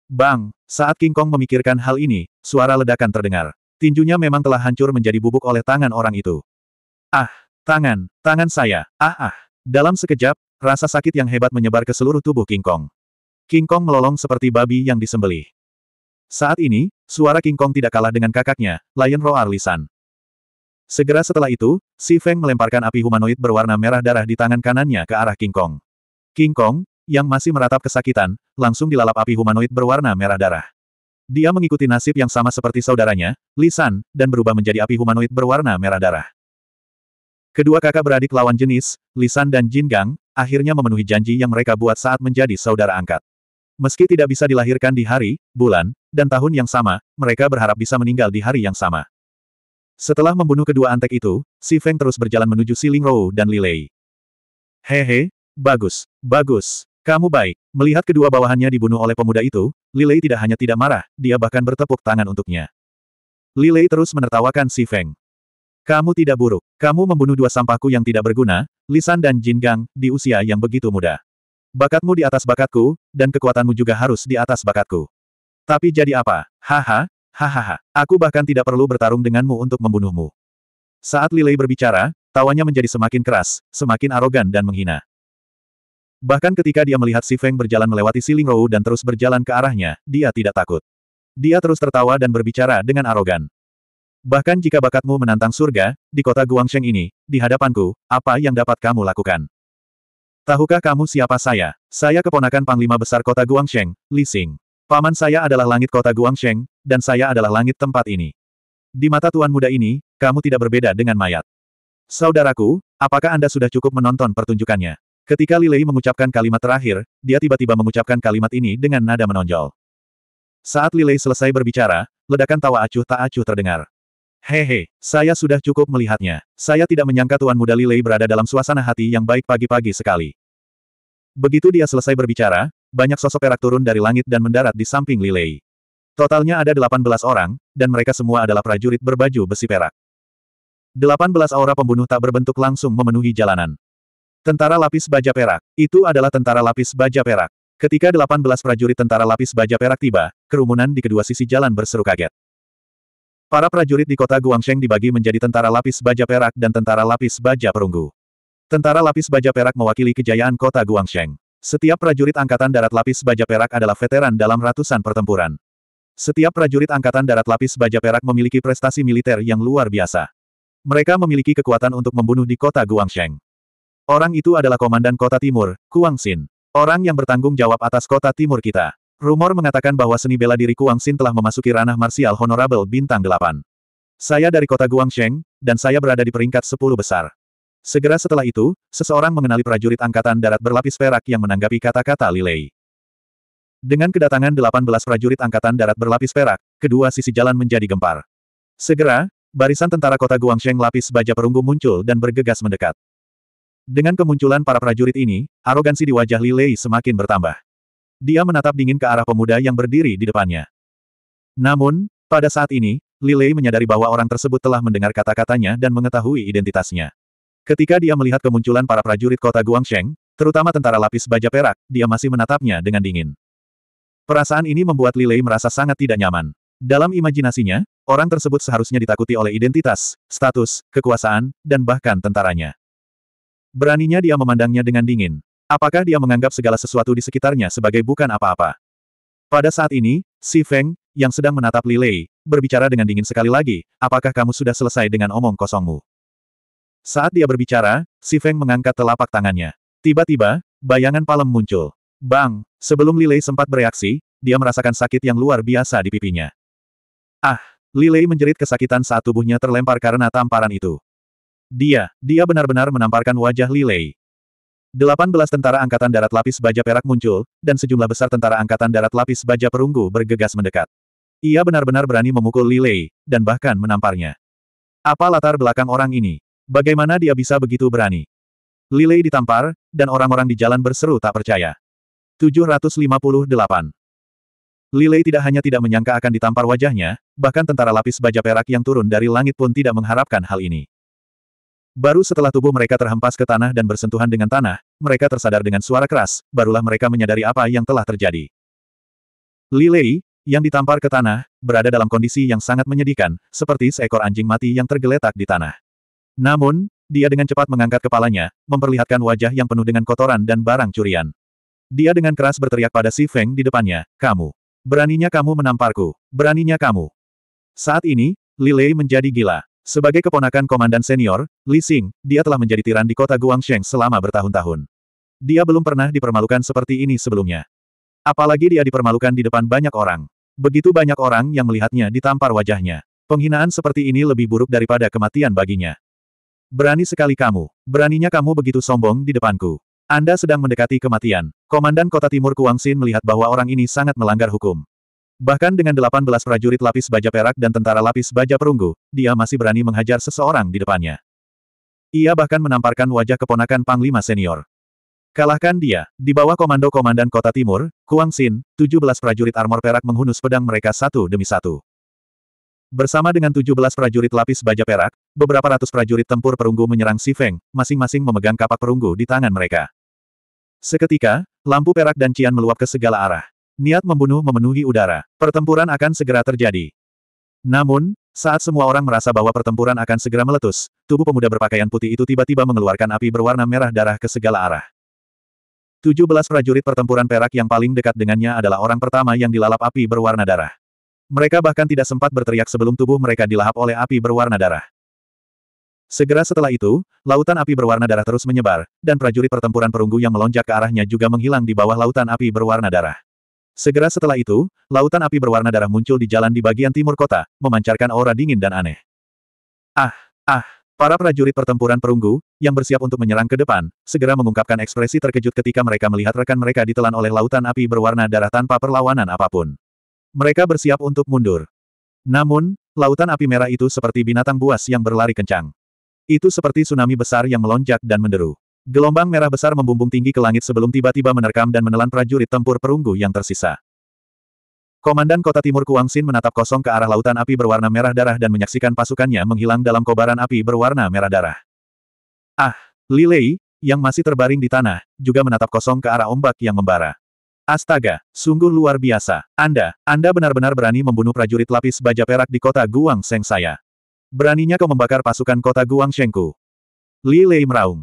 Bang! Saat King Kong memikirkan hal ini, suara ledakan terdengar. Tinjunya memang telah hancur menjadi bubuk oleh tangan orang itu. Ah! Tangan! Tangan saya! Ah ah! Dalam sekejap, rasa sakit yang hebat menyebar ke seluruh tubuh King Kong. King Kong melolong seperti babi yang disembelih. Saat ini, suara King Kong tidak kalah dengan kakaknya, Lion Roar Lisan. Segera setelah itu, Si Feng melemparkan api humanoid berwarna merah darah di tangan kanannya ke arah King Kong. King Kong, yang masih meratap kesakitan, langsung dilalap api humanoid berwarna merah darah. Dia mengikuti nasib yang sama seperti saudaranya, Lisan, dan berubah menjadi api humanoid berwarna merah darah. Kedua kakak beradik lawan jenis, Lisan dan Jin Gang, akhirnya memenuhi janji yang mereka buat saat menjadi saudara angkat. Meski tidak bisa dilahirkan di hari, bulan, dan tahun yang sama, mereka berharap bisa meninggal di hari yang sama. Setelah membunuh kedua antek itu, Si Feng terus berjalan menuju Siling Rou dan Lilei. Hehe, bagus, bagus. Kamu baik. Melihat kedua bawahannya dibunuh oleh pemuda itu, Lilei tidak hanya tidak marah, dia bahkan bertepuk tangan untuknya. Lilei terus menertawakan Si Feng. Kamu tidak buruk. Kamu membunuh dua sampahku yang tidak berguna, Lisan dan Jin Gang, di usia yang begitu muda. Bakatmu di atas bakatku, dan kekuatanmu juga harus di atas bakatku. Tapi jadi apa? Haha, Hahaha, aku bahkan tidak perlu bertarung denganmu untuk membunuhmu. Saat Lilei berbicara, tawanya menjadi semakin keras, semakin arogan dan menghina. Bahkan ketika dia melihat Si Feng berjalan melewati Siling Rou dan terus berjalan ke arahnya, dia tidak takut. Dia terus tertawa dan berbicara dengan arogan. Bahkan jika bakatmu menantang surga, di kota Guangsheng ini, di hadapanku, apa yang dapat kamu lakukan? Tahukah kamu siapa saya? Saya keponakan Panglima Besar Kota Guangsheng, Li Xing. Paman saya adalah langit kota Guangsheng, dan saya adalah langit tempat ini. Di mata tuan muda ini, kamu tidak berbeda dengan mayat. Saudaraku, apakah Anda sudah cukup menonton pertunjukannya? Ketika Lilei mengucapkan kalimat terakhir, dia tiba-tiba mengucapkan kalimat ini dengan nada menonjol. Saat Lilei selesai berbicara, ledakan tawa acuh tak acuh terdengar. Hehe, saya sudah cukup melihatnya. Saya tidak menyangka Tuan Muda Lilei berada dalam suasana hati yang baik pagi-pagi sekali. Begitu dia selesai berbicara, banyak sosok perak turun dari langit dan mendarat di samping Lilei. Totalnya ada 18 orang, dan mereka semua adalah prajurit berbaju besi perak. 18 aura pembunuh tak berbentuk langsung memenuhi jalanan. Tentara lapis baja perak. Itu adalah tentara lapis baja perak. Ketika 18 prajurit tentara lapis baja perak tiba, kerumunan di kedua sisi jalan berseru kaget. Para prajurit di kota Guangsheng dibagi menjadi tentara lapis baja perak dan tentara lapis baja perunggu. Tentara lapis baja perak mewakili kejayaan kota Guangsheng. Setiap prajurit angkatan darat lapis baja perak adalah veteran dalam ratusan pertempuran. Setiap prajurit angkatan darat lapis baja perak memiliki prestasi militer yang luar biasa. Mereka memiliki kekuatan untuk membunuh di kota Guangsheng. Orang itu adalah komandan kota timur, Kuang Kuangsin. Orang yang bertanggung jawab atas kota timur kita. Rumor mengatakan bahwa seni bela diri Kuang Kuangsin telah memasuki ranah marsial honorable bintang 8. Saya dari kota Guangsheng, dan saya berada di peringkat 10 besar. Segera setelah itu, seseorang mengenali prajurit angkatan darat berlapis perak yang menanggapi kata-kata Lilei. Dengan kedatangan 18 prajurit angkatan darat berlapis perak, kedua sisi jalan menjadi gempar. Segera, barisan tentara kota Guangsheng lapis baja perunggu muncul dan bergegas mendekat. Dengan kemunculan para prajurit ini, arogansi di wajah Lilei semakin bertambah. Dia menatap dingin ke arah pemuda yang berdiri di depannya. Namun, pada saat ini, Lilei menyadari bahwa orang tersebut telah mendengar kata-katanya dan mengetahui identitasnya. Ketika dia melihat kemunculan para prajurit kota Guangsheng, terutama tentara lapis baja perak, dia masih menatapnya dengan dingin. Perasaan ini membuat Li merasa sangat tidak nyaman. Dalam imajinasinya, orang tersebut seharusnya ditakuti oleh identitas, status, kekuasaan, dan bahkan tentaranya. Beraninya dia memandangnya dengan dingin. Apakah dia menganggap segala sesuatu di sekitarnya sebagai bukan apa-apa? Pada saat ini, Si Feng, yang sedang menatap Li berbicara dengan dingin sekali lagi, apakah kamu sudah selesai dengan omong kosongmu? Saat dia berbicara, Si Feng mengangkat telapak tangannya. Tiba-tiba, bayangan palem muncul. Bang! Sebelum Lilei sempat bereaksi, dia merasakan sakit yang luar biasa di pipinya. Ah! Lilei menjerit kesakitan saat tubuhnya terlempar karena tamparan itu. Dia, dia benar-benar menamparkan wajah Lilei. 18 tentara angkatan darat lapis baja perak muncul, dan sejumlah besar tentara angkatan darat lapis baja perunggu bergegas mendekat. Ia benar-benar berani memukul Lilei, dan bahkan menamparnya. Apa latar belakang orang ini? Bagaimana dia bisa begitu berani? Lilei ditampar, dan orang-orang di jalan berseru tak percaya. 758. Lilei tidak hanya tidak menyangka akan ditampar wajahnya, bahkan tentara lapis baja perak yang turun dari langit pun tidak mengharapkan hal ini. Baru setelah tubuh mereka terhempas ke tanah dan bersentuhan dengan tanah, mereka tersadar dengan suara keras, barulah mereka menyadari apa yang telah terjadi. Lilei, yang ditampar ke tanah, berada dalam kondisi yang sangat menyedihkan, seperti seekor anjing mati yang tergeletak di tanah. Namun, dia dengan cepat mengangkat kepalanya, memperlihatkan wajah yang penuh dengan kotoran dan barang curian. Dia dengan keras berteriak pada si Feng di depannya, kamu. Beraninya kamu menamparku. Beraninya kamu. Saat ini, Li Lei menjadi gila. Sebagai keponakan komandan senior, Li Xing, dia telah menjadi tiran di kota Guangsheng selama bertahun-tahun. Dia belum pernah dipermalukan seperti ini sebelumnya. Apalagi dia dipermalukan di depan banyak orang. Begitu banyak orang yang melihatnya ditampar wajahnya. Penghinaan seperti ini lebih buruk daripada kematian baginya. Berani sekali kamu. Beraninya kamu begitu sombong di depanku. Anda sedang mendekati kematian. Komandan Kota Timur Kuang Kuangsin melihat bahwa orang ini sangat melanggar hukum. Bahkan dengan 18 prajurit lapis baja perak dan tentara lapis baja perunggu, dia masih berani menghajar seseorang di depannya. Ia bahkan menamparkan wajah keponakan Panglima Senior. Kalahkan dia. Di bawah komando Komandan Kota Timur, Kuang Kuangsin, 17 prajurit armor perak menghunus pedang mereka satu demi satu. Bersama dengan 17 prajurit lapis baja perak, beberapa ratus prajurit tempur perunggu menyerang Si Feng, masing-masing memegang kapak perunggu di tangan mereka. Seketika, lampu perak dan cian meluap ke segala arah. Niat membunuh memenuhi udara. Pertempuran akan segera terjadi. Namun, saat semua orang merasa bahwa pertempuran akan segera meletus, tubuh pemuda berpakaian putih itu tiba-tiba mengeluarkan api berwarna merah darah ke segala arah. 17 prajurit pertempuran perak yang paling dekat dengannya adalah orang pertama yang dilalap api berwarna darah. Mereka bahkan tidak sempat berteriak sebelum tubuh mereka dilahap oleh api berwarna darah. Segera setelah itu, lautan api berwarna darah terus menyebar, dan prajurit pertempuran perunggu yang melonjak ke arahnya juga menghilang di bawah lautan api berwarna darah. Segera setelah itu, lautan api berwarna darah muncul di jalan di bagian timur kota, memancarkan aura dingin dan aneh. Ah, ah, para prajurit pertempuran perunggu, yang bersiap untuk menyerang ke depan, segera mengungkapkan ekspresi terkejut ketika mereka melihat rekan mereka ditelan oleh lautan api berwarna darah tanpa perlawanan apapun. Mereka bersiap untuk mundur. Namun, lautan api merah itu seperti binatang buas yang berlari kencang. Itu seperti tsunami besar yang melonjak dan menderu. Gelombang merah besar membumbung tinggi ke langit sebelum tiba-tiba menerkam dan menelan prajurit tempur perunggu yang tersisa. Komandan Kota Timur Kuangsin menatap kosong ke arah lautan api berwarna merah darah dan menyaksikan pasukannya menghilang dalam kobaran api berwarna merah darah. Ah, Li yang masih terbaring di tanah, juga menatap kosong ke arah ombak yang membara. Astaga, sungguh luar biasa. Anda, Anda benar-benar berani membunuh prajurit lapis baja perak di kota Guang Seng saya. Beraninya kau membakar pasukan kota Guang Shengku. Li Lei meraung.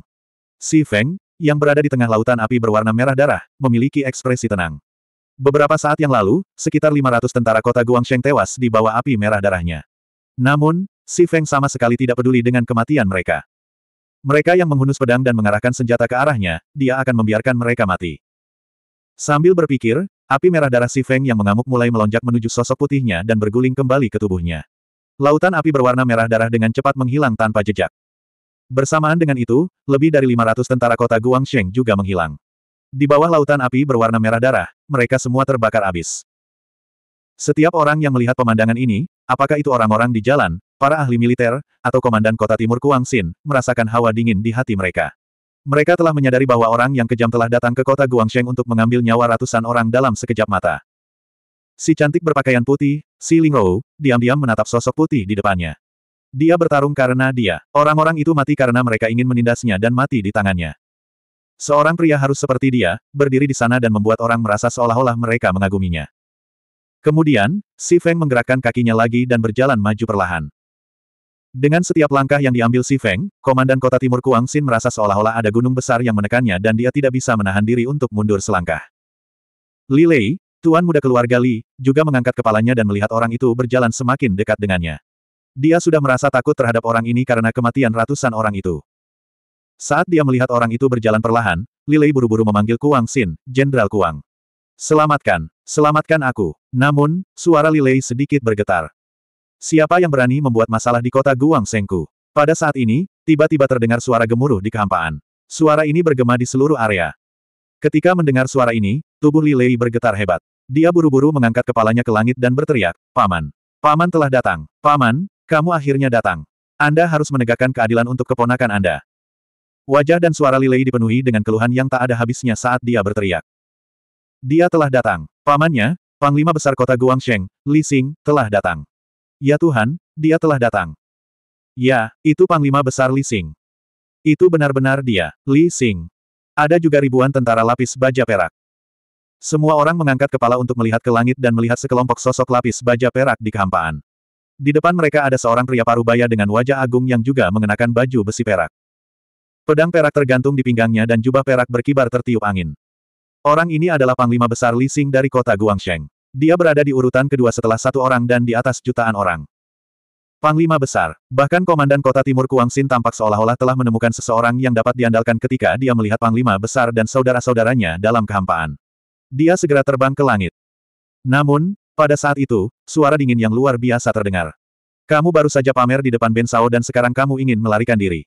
Si Feng, yang berada di tengah lautan api berwarna merah darah, memiliki ekspresi tenang. Beberapa saat yang lalu, sekitar 500 tentara kota Guang Sheng tewas di bawah api merah darahnya. Namun, si Feng sama sekali tidak peduli dengan kematian mereka. Mereka yang menghunus pedang dan mengarahkan senjata ke arahnya, dia akan membiarkan mereka mati. Sambil berpikir, api merah darah si Feng yang mengamuk mulai melonjak menuju sosok putihnya dan berguling kembali ke tubuhnya. Lautan api berwarna merah darah dengan cepat menghilang tanpa jejak. Bersamaan dengan itu, lebih dari 500 tentara kota Guangsheng juga menghilang. Di bawah lautan api berwarna merah darah, mereka semua terbakar abis. Setiap orang yang melihat pemandangan ini, apakah itu orang-orang di jalan, para ahli militer, atau komandan kota timur Kuangsin, merasakan hawa dingin di hati mereka. Mereka telah menyadari bahwa orang yang kejam telah datang ke kota Guangsheng untuk mengambil nyawa ratusan orang dalam sekejap mata. Si cantik berpakaian putih, Si Lingrou, diam-diam menatap sosok putih di depannya. Dia bertarung karena dia. Orang-orang itu mati karena mereka ingin menindasnya dan mati di tangannya. Seorang pria harus seperti dia, berdiri di sana dan membuat orang merasa seolah-olah mereka mengaguminya. Kemudian, Si Feng menggerakkan kakinya lagi dan berjalan maju perlahan. Dengan setiap langkah yang diambil Si Feng, Komandan Kota Timur Kuang Xin merasa seolah-olah ada gunung besar yang menekannya dan dia tidak bisa menahan diri untuk mundur selangkah. Li Lei, tuan muda keluarga Li, juga mengangkat kepalanya dan melihat orang itu berjalan semakin dekat dengannya. Dia sudah merasa takut terhadap orang ini karena kematian ratusan orang itu. Saat dia melihat orang itu berjalan perlahan, Li Lei buru-buru memanggil Kuang Xin, Jenderal Kuang. Selamatkan, selamatkan aku. Namun, suara Li Lei sedikit bergetar. Siapa yang berani membuat masalah di kota Guang Sengku? Pada saat ini, tiba-tiba terdengar suara gemuruh di kehampaan. Suara ini bergema di seluruh area. Ketika mendengar suara ini, tubuh Li Lei bergetar hebat. Dia buru-buru mengangkat kepalanya ke langit dan berteriak, Paman! Paman telah datang! Paman, kamu akhirnya datang! Anda harus menegakkan keadilan untuk keponakan Anda. Wajah dan suara Li Lei dipenuhi dengan keluhan yang tak ada habisnya saat dia berteriak. Dia telah datang. Pamannya, Panglima Besar Kota Guangsheng, Li Xing, telah datang. Ya Tuhan, dia telah datang. Ya, itu Panglima Besar Li Sing. Itu benar-benar dia, Li Sing. Ada juga ribuan tentara lapis baja perak. Semua orang mengangkat kepala untuk melihat ke langit dan melihat sekelompok sosok lapis baja perak di kehampaan. Di depan mereka ada seorang pria parubaya dengan wajah agung yang juga mengenakan baju besi perak. Pedang perak tergantung di pinggangnya dan jubah perak berkibar tertiup angin. Orang ini adalah Panglima Besar Li Sing dari kota Guangsheng. Dia berada di urutan kedua setelah satu orang dan di atas jutaan orang. Panglima besar, bahkan Komandan Kota Timur Kuang Kuangsin tampak seolah-olah telah menemukan seseorang yang dapat diandalkan ketika dia melihat Panglima besar dan saudara-saudaranya dalam kehampaan. Dia segera terbang ke langit. Namun, pada saat itu, suara dingin yang luar biasa terdengar. Kamu baru saja pamer di depan Bensao dan sekarang kamu ingin melarikan diri.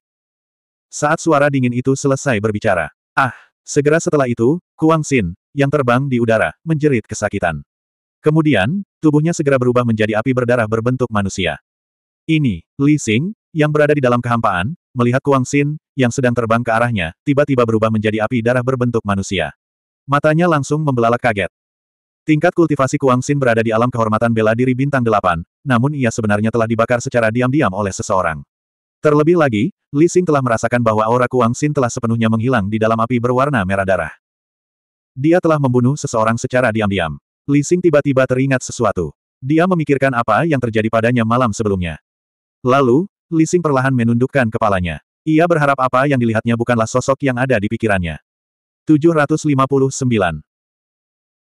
Saat suara dingin itu selesai berbicara. Ah, segera setelah itu, Kuang Sin, yang terbang di udara, menjerit kesakitan. Kemudian, tubuhnya segera berubah menjadi api berdarah berbentuk manusia. Ini, Li Xing, yang berada di dalam kehampaan, melihat Kuang Xin, yang sedang terbang ke arahnya, tiba-tiba berubah menjadi api darah berbentuk manusia. Matanya langsung membelalak kaget. Tingkat kultivasi Kuang Xin berada di alam kehormatan bela diri bintang delapan, namun ia sebenarnya telah dibakar secara diam-diam oleh seseorang. Terlebih lagi, Li Xing telah merasakan bahwa aura Kuang Xin telah sepenuhnya menghilang di dalam api berwarna merah darah. Dia telah membunuh seseorang secara diam-diam. Lising tiba-tiba teringat sesuatu. Dia memikirkan apa yang terjadi padanya malam sebelumnya. Lalu, Lising perlahan menundukkan kepalanya. Ia berharap apa yang dilihatnya bukanlah sosok yang ada di pikirannya. 759.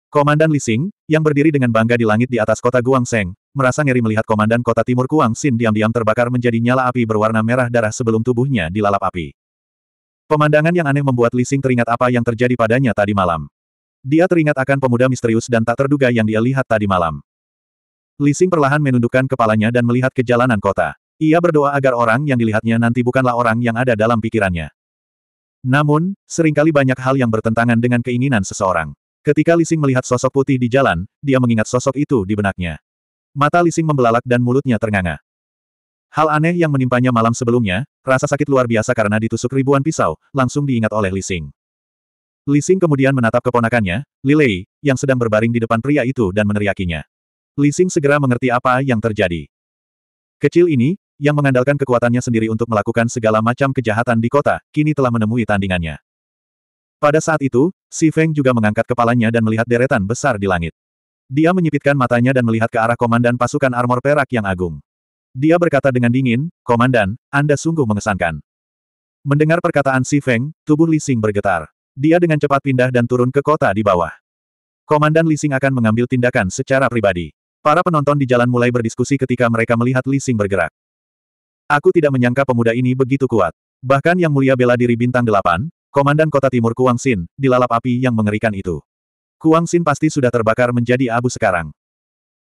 Komandan Lising, yang berdiri dengan bangga di langit di atas kota Guangseng, merasa ngeri melihat Komandan Kota Timur Guangxin diam-diam terbakar menjadi nyala api berwarna merah darah sebelum tubuhnya dilalap api. Pemandangan yang aneh membuat Lising teringat apa yang terjadi padanya tadi malam. Dia teringat akan pemuda misterius dan tak terduga yang dia lihat tadi malam. Lising perlahan menundukkan kepalanya dan melihat ke jalanan kota. Ia berdoa agar orang yang dilihatnya nanti bukanlah orang yang ada dalam pikirannya. Namun, seringkali banyak hal yang bertentangan dengan keinginan seseorang. Ketika Lising melihat sosok putih di jalan, dia mengingat sosok itu di benaknya. Mata Lising membelalak dan mulutnya ternganga. Hal aneh yang menimpanya malam sebelumnya, rasa sakit luar biasa karena ditusuk ribuan pisau, langsung diingat oleh Lising. Li Xing kemudian menatap keponakannya, Li Lei, yang sedang berbaring di depan pria itu dan meneriakinya. Li Xing segera mengerti apa yang terjadi. Kecil ini, yang mengandalkan kekuatannya sendiri untuk melakukan segala macam kejahatan di kota, kini telah menemui tandingannya. Pada saat itu, Si Feng juga mengangkat kepalanya dan melihat deretan besar di langit. Dia menyipitkan matanya dan melihat ke arah komandan pasukan armor perak yang agung. Dia berkata dengan dingin, Komandan, Anda sungguh mengesankan. Mendengar perkataan Si Feng, tubuh Li Xing bergetar. Dia dengan cepat pindah dan turun ke kota di bawah. Komandan Lising akan mengambil tindakan secara pribadi. Para penonton di jalan mulai berdiskusi ketika mereka melihat Lising bergerak. Aku tidak menyangka pemuda ini begitu kuat. Bahkan yang mulia bela diri bintang delapan, Komandan Kota Timur Kuang Xin, dilalap api yang mengerikan itu. Kuang Xin pasti sudah terbakar menjadi abu sekarang.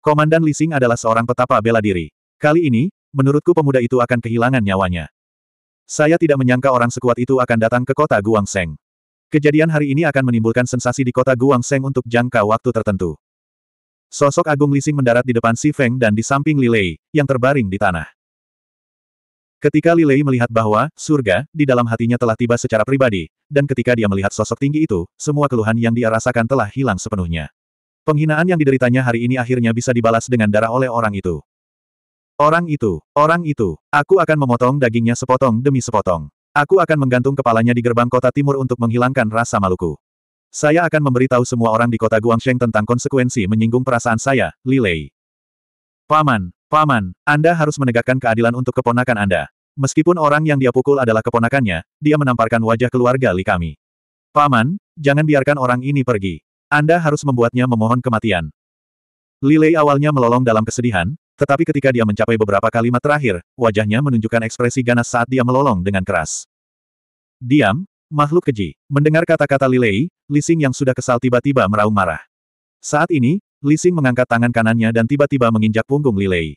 Komandan Lising adalah seorang petapa bela diri. Kali ini, menurutku pemuda itu akan kehilangan nyawanya. Saya tidak menyangka orang sekuat itu akan datang ke kota Guangseng. Kejadian hari ini akan menimbulkan sensasi di kota Guangseng untuk jangka waktu tertentu. Sosok Agung Lising mendarat di depan Si Feng dan di samping Li yang terbaring di tanah. Ketika Li melihat bahwa surga di dalam hatinya telah tiba secara pribadi, dan ketika dia melihat sosok tinggi itu, semua keluhan yang dia rasakan telah hilang sepenuhnya. Penghinaan yang dideritanya hari ini akhirnya bisa dibalas dengan darah oleh orang itu. Orang itu, orang itu, aku akan memotong dagingnya sepotong demi sepotong. Aku akan menggantung kepalanya di gerbang kota timur untuk menghilangkan rasa maluku. Saya akan memberitahu semua orang di kota Guangsheng tentang konsekuensi menyinggung perasaan saya, Li Lei. Paman, paman, Anda harus menegakkan keadilan untuk keponakan Anda. Meskipun orang yang dia pukul adalah keponakannya, dia menamparkan wajah keluarga Li kami. Paman, jangan biarkan orang ini pergi. Anda harus membuatnya memohon kematian. Li Lei awalnya melolong dalam kesedihan, tetapi ketika dia mencapai beberapa kalimat terakhir, wajahnya menunjukkan ekspresi ganas saat dia melolong dengan keras. Diam, makhluk keji. Mendengar kata-kata Lilei, Lising yang sudah kesal tiba-tiba meraung marah. Saat ini, Lising mengangkat tangan kanannya dan tiba-tiba menginjak punggung Lilei.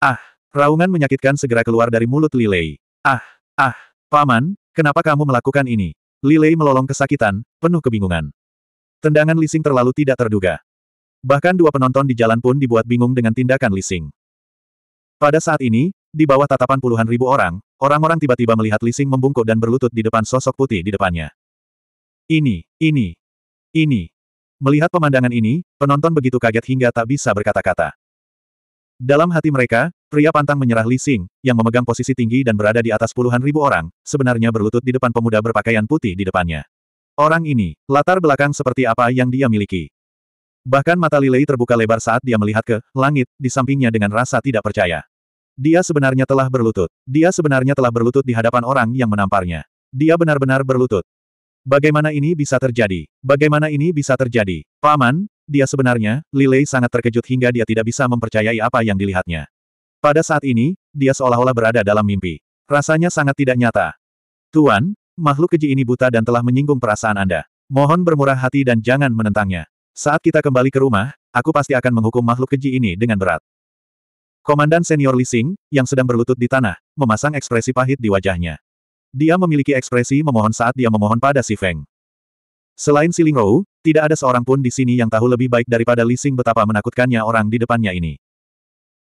Ah, raungan menyakitkan segera keluar dari mulut Lilei. Ah, ah, paman, kenapa kamu melakukan ini? Lilei melolong kesakitan, penuh kebingungan. Tendangan Lising terlalu tidak terduga. Bahkan dua penonton di jalan pun dibuat bingung dengan tindakan Lising. Pada saat ini, di bawah tatapan puluhan ribu orang, orang-orang tiba-tiba melihat Lising membungkuk dan berlutut di depan sosok putih di depannya. Ini, ini, ini. Melihat pemandangan ini, penonton begitu kaget hingga tak bisa berkata-kata. Dalam hati mereka, pria pantang menyerah Li yang memegang posisi tinggi dan berada di atas puluhan ribu orang, sebenarnya berlutut di depan pemuda berpakaian putih di depannya. Orang ini, latar belakang seperti apa yang dia miliki. Bahkan mata Lilei terbuka lebar saat dia melihat ke langit di sampingnya dengan rasa tidak percaya. Dia sebenarnya telah berlutut. Dia sebenarnya telah berlutut di hadapan orang yang menamparnya. Dia benar-benar berlutut. Bagaimana ini bisa terjadi? Bagaimana ini bisa terjadi? Paman, dia sebenarnya, Lilei sangat terkejut hingga dia tidak bisa mempercayai apa yang dilihatnya. Pada saat ini, dia seolah-olah berada dalam mimpi. Rasanya sangat tidak nyata. Tuan, makhluk keji ini buta dan telah menyinggung perasaan Anda. Mohon bermurah hati dan jangan menentangnya. Saat kita kembali ke rumah, aku pasti akan menghukum makhluk keji ini dengan berat. Komandan senior Li Xing, yang sedang berlutut di tanah, memasang ekspresi pahit di wajahnya. Dia memiliki ekspresi memohon saat dia memohon pada si Feng. Selain si Ling Rou, tidak ada seorang pun di sini yang tahu lebih baik daripada Li Xing betapa menakutkannya orang di depannya ini.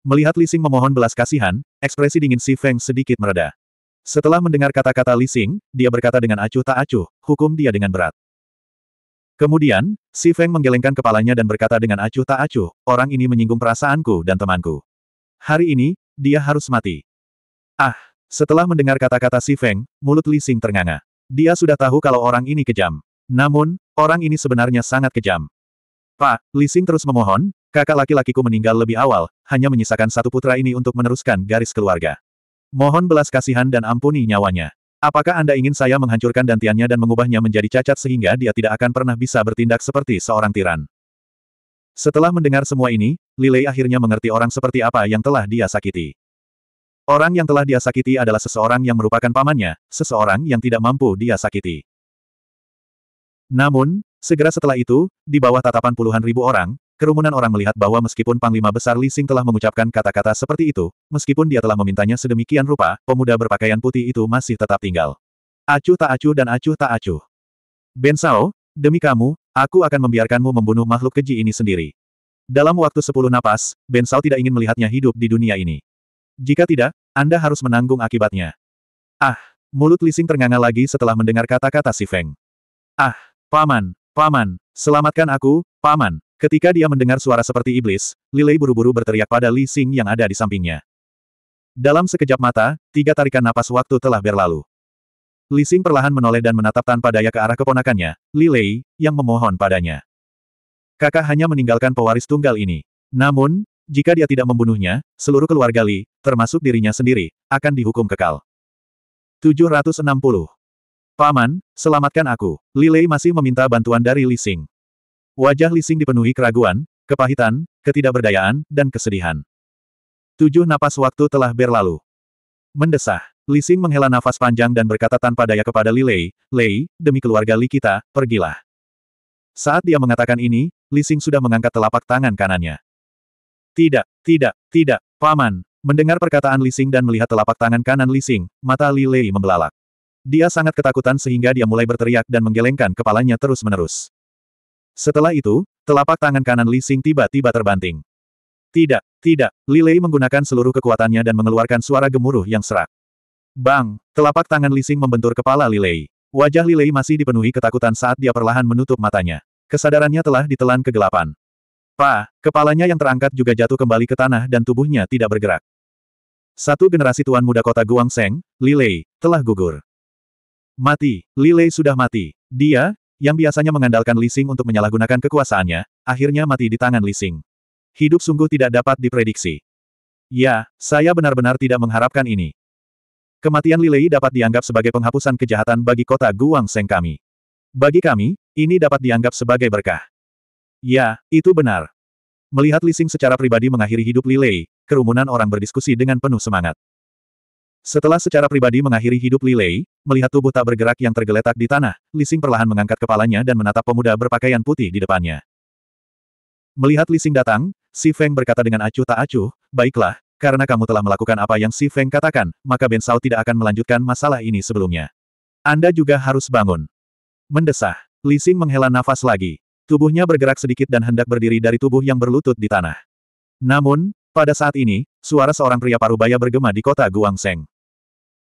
Melihat Li Xing memohon belas kasihan, ekspresi dingin si Feng sedikit mereda. Setelah mendengar kata-kata Li Xing, dia berkata dengan acuh tak acuh, hukum dia dengan berat. Kemudian, Si Feng menggelengkan kepalanya dan berkata dengan acuh tak acuh, orang ini menyinggung perasaanku dan temanku. Hari ini, dia harus mati. Ah, setelah mendengar kata-kata Si Feng, mulut Li Xing ternganga. Dia sudah tahu kalau orang ini kejam. Namun, orang ini sebenarnya sangat kejam. Pak, Li Xing terus memohon, kakak laki-lakiku meninggal lebih awal, hanya menyisakan satu putra ini untuk meneruskan garis keluarga. Mohon belas kasihan dan ampuni nyawanya. Apakah Anda ingin saya menghancurkan dantiannya dan mengubahnya menjadi cacat sehingga dia tidak akan pernah bisa bertindak seperti seorang tiran? Setelah mendengar semua ini, Lilei akhirnya mengerti orang seperti apa yang telah dia sakiti. Orang yang telah dia sakiti adalah seseorang yang merupakan pamannya, seseorang yang tidak mampu dia sakiti. Namun, segera setelah itu, di bawah tatapan puluhan ribu orang, Kerumunan orang melihat bahwa meskipun Panglima Besar Li Xing telah mengucapkan kata-kata seperti itu, meskipun dia telah memintanya sedemikian rupa, pemuda berpakaian putih itu masih tetap tinggal. Acuh tak acuh dan acuh tak acuh. Ben Sao, demi kamu, aku akan membiarkanmu membunuh makhluk keji ini sendiri. Dalam waktu sepuluh napas, Ben Sao tidak ingin melihatnya hidup di dunia ini. Jika tidak, Anda harus menanggung akibatnya. Ah, mulut Lising ternganga lagi setelah mendengar kata-kata si Feng. Ah, paman, paman, selamatkan aku, paman, Ketika dia mendengar suara seperti iblis, Lilei buru-buru berteriak pada Li Xing yang ada di sampingnya. Dalam sekejap mata, tiga tarikan napas waktu telah berlalu. Li Xing perlahan menoleh dan menatap tanpa daya ke arah keponakannya, Lilei, yang memohon padanya. Kakak hanya meninggalkan pewaris tunggal ini. Namun, jika dia tidak membunuhnya, seluruh keluarga Li, termasuk dirinya sendiri, akan dihukum kekal. 760. Paman, selamatkan aku. Lilei masih meminta bantuan dari Li Xing. Wajah Lising dipenuhi keraguan, kepahitan, ketidakberdayaan, dan kesedihan. Tujuh napas waktu telah berlalu. Mendesah, Lising menghela nafas panjang dan berkata tanpa daya kepada Li Lei, Lei, demi keluarga Li kita, pergilah. Saat dia mengatakan ini, Lising sudah mengangkat telapak tangan kanannya. Tidak, tidak, tidak, paman. Mendengar perkataan Lising dan melihat telapak tangan kanan Lising, mata Li Lei membelalak. Dia sangat ketakutan sehingga dia mulai berteriak dan menggelengkan kepalanya terus-menerus. Setelah itu, telapak tangan kanan Li Xing tiba-tiba terbanting. Tidak, tidak, Li Lei menggunakan seluruh kekuatannya dan mengeluarkan suara gemuruh yang serak. Bang, telapak tangan Li Xing membentur kepala Li Lei. Wajah Li Lei masih dipenuhi ketakutan saat dia perlahan menutup matanya. Kesadarannya telah ditelan kegelapan. Pa, kepalanya yang terangkat juga jatuh kembali ke tanah dan tubuhnya tidak bergerak. Satu generasi tuan muda kota Guangseng, Li Lei, telah gugur. Mati, Li Lei sudah mati. Dia, yang biasanya mengandalkan Li untuk menyalahgunakan kekuasaannya, akhirnya mati di tangan Li Hidup sungguh tidak dapat diprediksi. Ya, saya benar-benar tidak mengharapkan ini. Kematian Li dapat dianggap sebagai penghapusan kejahatan bagi kota Guangsheng kami. Bagi kami, ini dapat dianggap sebagai berkah. Ya, itu benar. Melihat Li secara pribadi mengakhiri hidup Li kerumunan orang berdiskusi dengan penuh semangat. Setelah secara pribadi mengakhiri hidup Li melihat tubuh tak bergerak yang tergeletak di tanah, Lising perlahan mengangkat kepalanya dan menatap pemuda berpakaian putih di depannya. Melihat Lising datang, Si Feng berkata dengan acuh tak acuh, baiklah, karena kamu telah melakukan apa yang Si Feng katakan, maka Ben Sao tidak akan melanjutkan masalah ini sebelumnya. Anda juga harus bangun. Mendesah, Lising menghela nafas lagi. Tubuhnya bergerak sedikit dan hendak berdiri dari tubuh yang berlutut di tanah. Namun, pada saat ini, suara seorang pria parubaya bergema di kota Guangseng.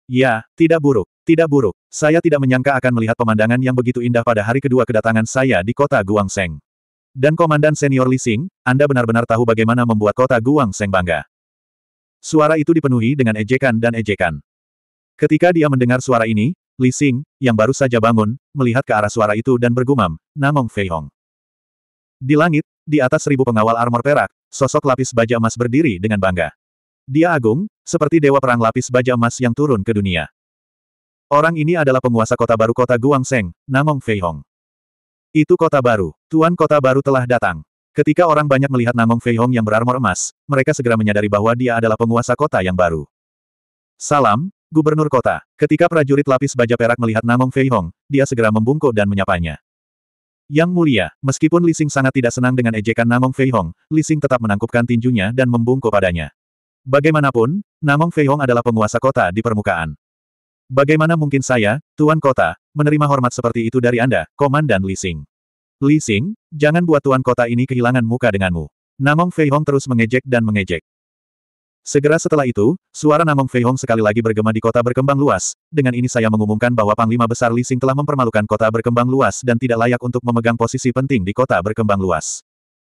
Ya, tidak buruk, tidak buruk. Saya tidak menyangka akan melihat pemandangan yang begitu indah pada hari kedua kedatangan saya di kota Guangseng. Dan Komandan Senior Li Xing, Anda benar-benar tahu bagaimana membuat kota Guangseng bangga. Suara itu dipenuhi dengan ejekan dan ejekan. Ketika dia mendengar suara ini, Li Xing, yang baru saja bangun, melihat ke arah suara itu dan bergumam, Namong Fei Hong. Di langit, di atas seribu pengawal armor perak, sosok lapis baja emas berdiri dengan bangga. Dia agung, seperti dewa perang lapis baja emas yang turun ke dunia. Orang ini adalah penguasa kota baru kota Guangseng, Namong Feihong. Itu kota baru. Tuan kota baru telah datang. Ketika orang banyak melihat Namong Feihong yang berarmor emas, mereka segera menyadari bahwa dia adalah penguasa kota yang baru. Salam, Gubernur kota. Ketika prajurit lapis baja perak melihat Namong Feihong, dia segera membungkuk dan menyapanya. Yang mulia, meskipun Lising sangat tidak senang dengan ejekan Namong Feihong, Lising tetap menangkupkan tinjunya dan membungkuk padanya. Bagaimanapun, Namong Hong adalah penguasa kota di permukaan. Bagaimana mungkin saya, Tuan Kota, menerima hormat seperti itu dari Anda, Komandan Li Xing? Li Xing, jangan buat Tuan Kota ini kehilangan muka denganmu. Namong Hong terus mengejek dan mengejek. Segera setelah itu, suara Namong Hong sekali lagi bergema di kota berkembang luas. Dengan ini saya mengumumkan bahwa Panglima Besar Li Xing telah mempermalukan kota berkembang luas dan tidak layak untuk memegang posisi penting di kota berkembang luas.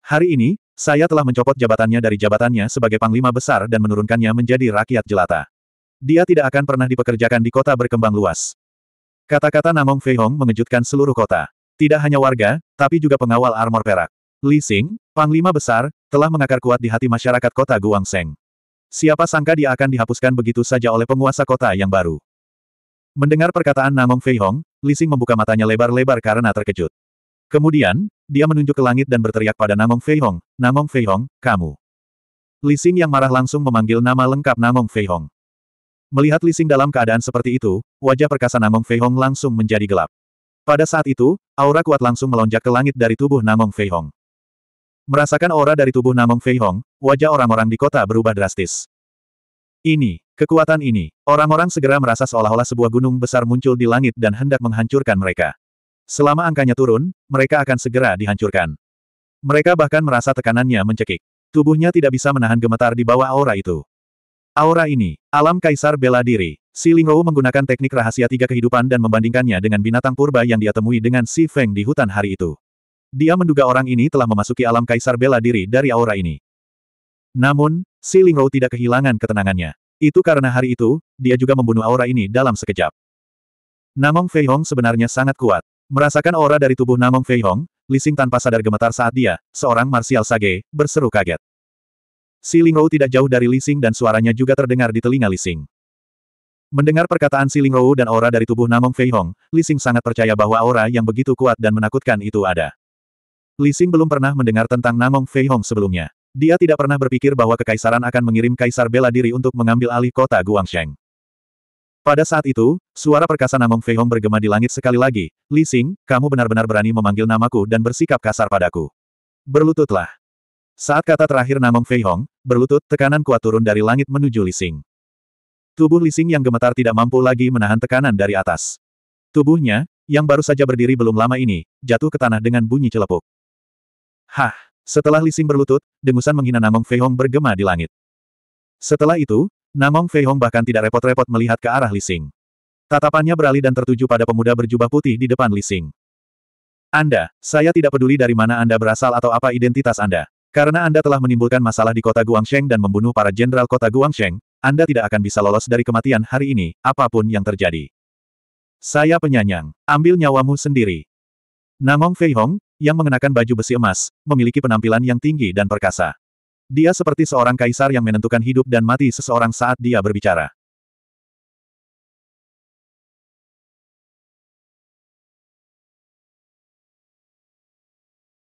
Hari ini, saya telah mencopot jabatannya dari jabatannya sebagai Panglima Besar dan menurunkannya menjadi rakyat jelata. Dia tidak akan pernah dipekerjakan di kota berkembang luas. Kata-kata Namong Hong mengejutkan seluruh kota. Tidak hanya warga, tapi juga pengawal armor perak. Li Xing, Panglima Besar, telah mengakar kuat di hati masyarakat kota Guangsheng. Siapa sangka dia akan dihapuskan begitu saja oleh penguasa kota yang baru. Mendengar perkataan Namong Feihong, Li Xing membuka matanya lebar-lebar karena terkejut. Kemudian, dia menunjuk ke langit dan berteriak pada Namong Feihong, Namong Hong, kamu. Li yang marah langsung memanggil nama lengkap Namong Hong. Melihat Li dalam keadaan seperti itu, wajah perkasa Namong Hong langsung menjadi gelap. Pada saat itu, aura kuat langsung melonjak ke langit dari tubuh Namong Hong. Merasakan aura dari tubuh Namong Hong, wajah orang-orang di kota berubah drastis. Ini, kekuatan ini, orang-orang segera merasa seolah-olah sebuah gunung besar muncul di langit dan hendak menghancurkan mereka. Selama angkanya turun, mereka akan segera dihancurkan. Mereka bahkan merasa tekanannya mencekik. Tubuhnya tidak bisa menahan gemetar di bawah aura itu. Aura ini, alam kaisar bela diri. Si Lingrou menggunakan teknik rahasia tiga kehidupan dan membandingkannya dengan binatang purba yang dia temui dengan Si Feng di hutan hari itu. Dia menduga orang ini telah memasuki alam kaisar bela diri dari aura ini. Namun, Si Lingrou tidak kehilangan ketenangannya. Itu karena hari itu, dia juga membunuh aura ini dalam sekejap. Namong Hong sebenarnya sangat kuat. Merasakan aura dari tubuh Namong Fei Hong, Lising tanpa sadar gemetar saat dia, seorang Martial Sage, berseru kaget. Si Lingrou tidak jauh dari Lising dan suaranya juga terdengar di telinga Lising. Mendengar perkataan Si Lingrou dan aura dari tubuh Namong Fei Hong, Lising sangat percaya bahwa aura yang begitu kuat dan menakutkan itu ada. Lising belum pernah mendengar tentang Namong Fei Hong sebelumnya. Dia tidak pernah berpikir bahwa kekaisaran akan mengirim kaisar bela diri untuk mengambil alih kota Guangsheng. Pada saat itu, suara perkasa Namong Feihong bergema di langit sekali lagi, Li Xing, kamu benar-benar berani memanggil namaku dan bersikap kasar padaku. Berlututlah. Saat kata terakhir Namong Feihong, berlutut, tekanan kuat turun dari langit menuju Li Xing. Tubuh Li Xing yang gemetar tidak mampu lagi menahan tekanan dari atas. Tubuhnya, yang baru saja berdiri belum lama ini, jatuh ke tanah dengan bunyi celepuk. Hah! Setelah Li Xing berlutut, dengusan menghina Namong Feihong bergema di langit. Setelah itu, Namong Fei Hong bahkan tidak repot-repot melihat ke arah Lising. Tatapannya beralih dan tertuju pada pemuda berjubah putih di depan Lising. Anda, saya tidak peduli dari mana Anda berasal atau apa identitas Anda. Karena Anda telah menimbulkan masalah di kota Guangsheng dan membunuh para jenderal kota Guangsheng, Anda tidak akan bisa lolos dari kematian hari ini, apapun yang terjadi. Saya penyanyang, ambil nyawamu sendiri. Namong Fei Hong, yang mengenakan baju besi emas, memiliki penampilan yang tinggi dan perkasa. Dia seperti seorang kaisar yang menentukan hidup dan mati seseorang saat dia berbicara.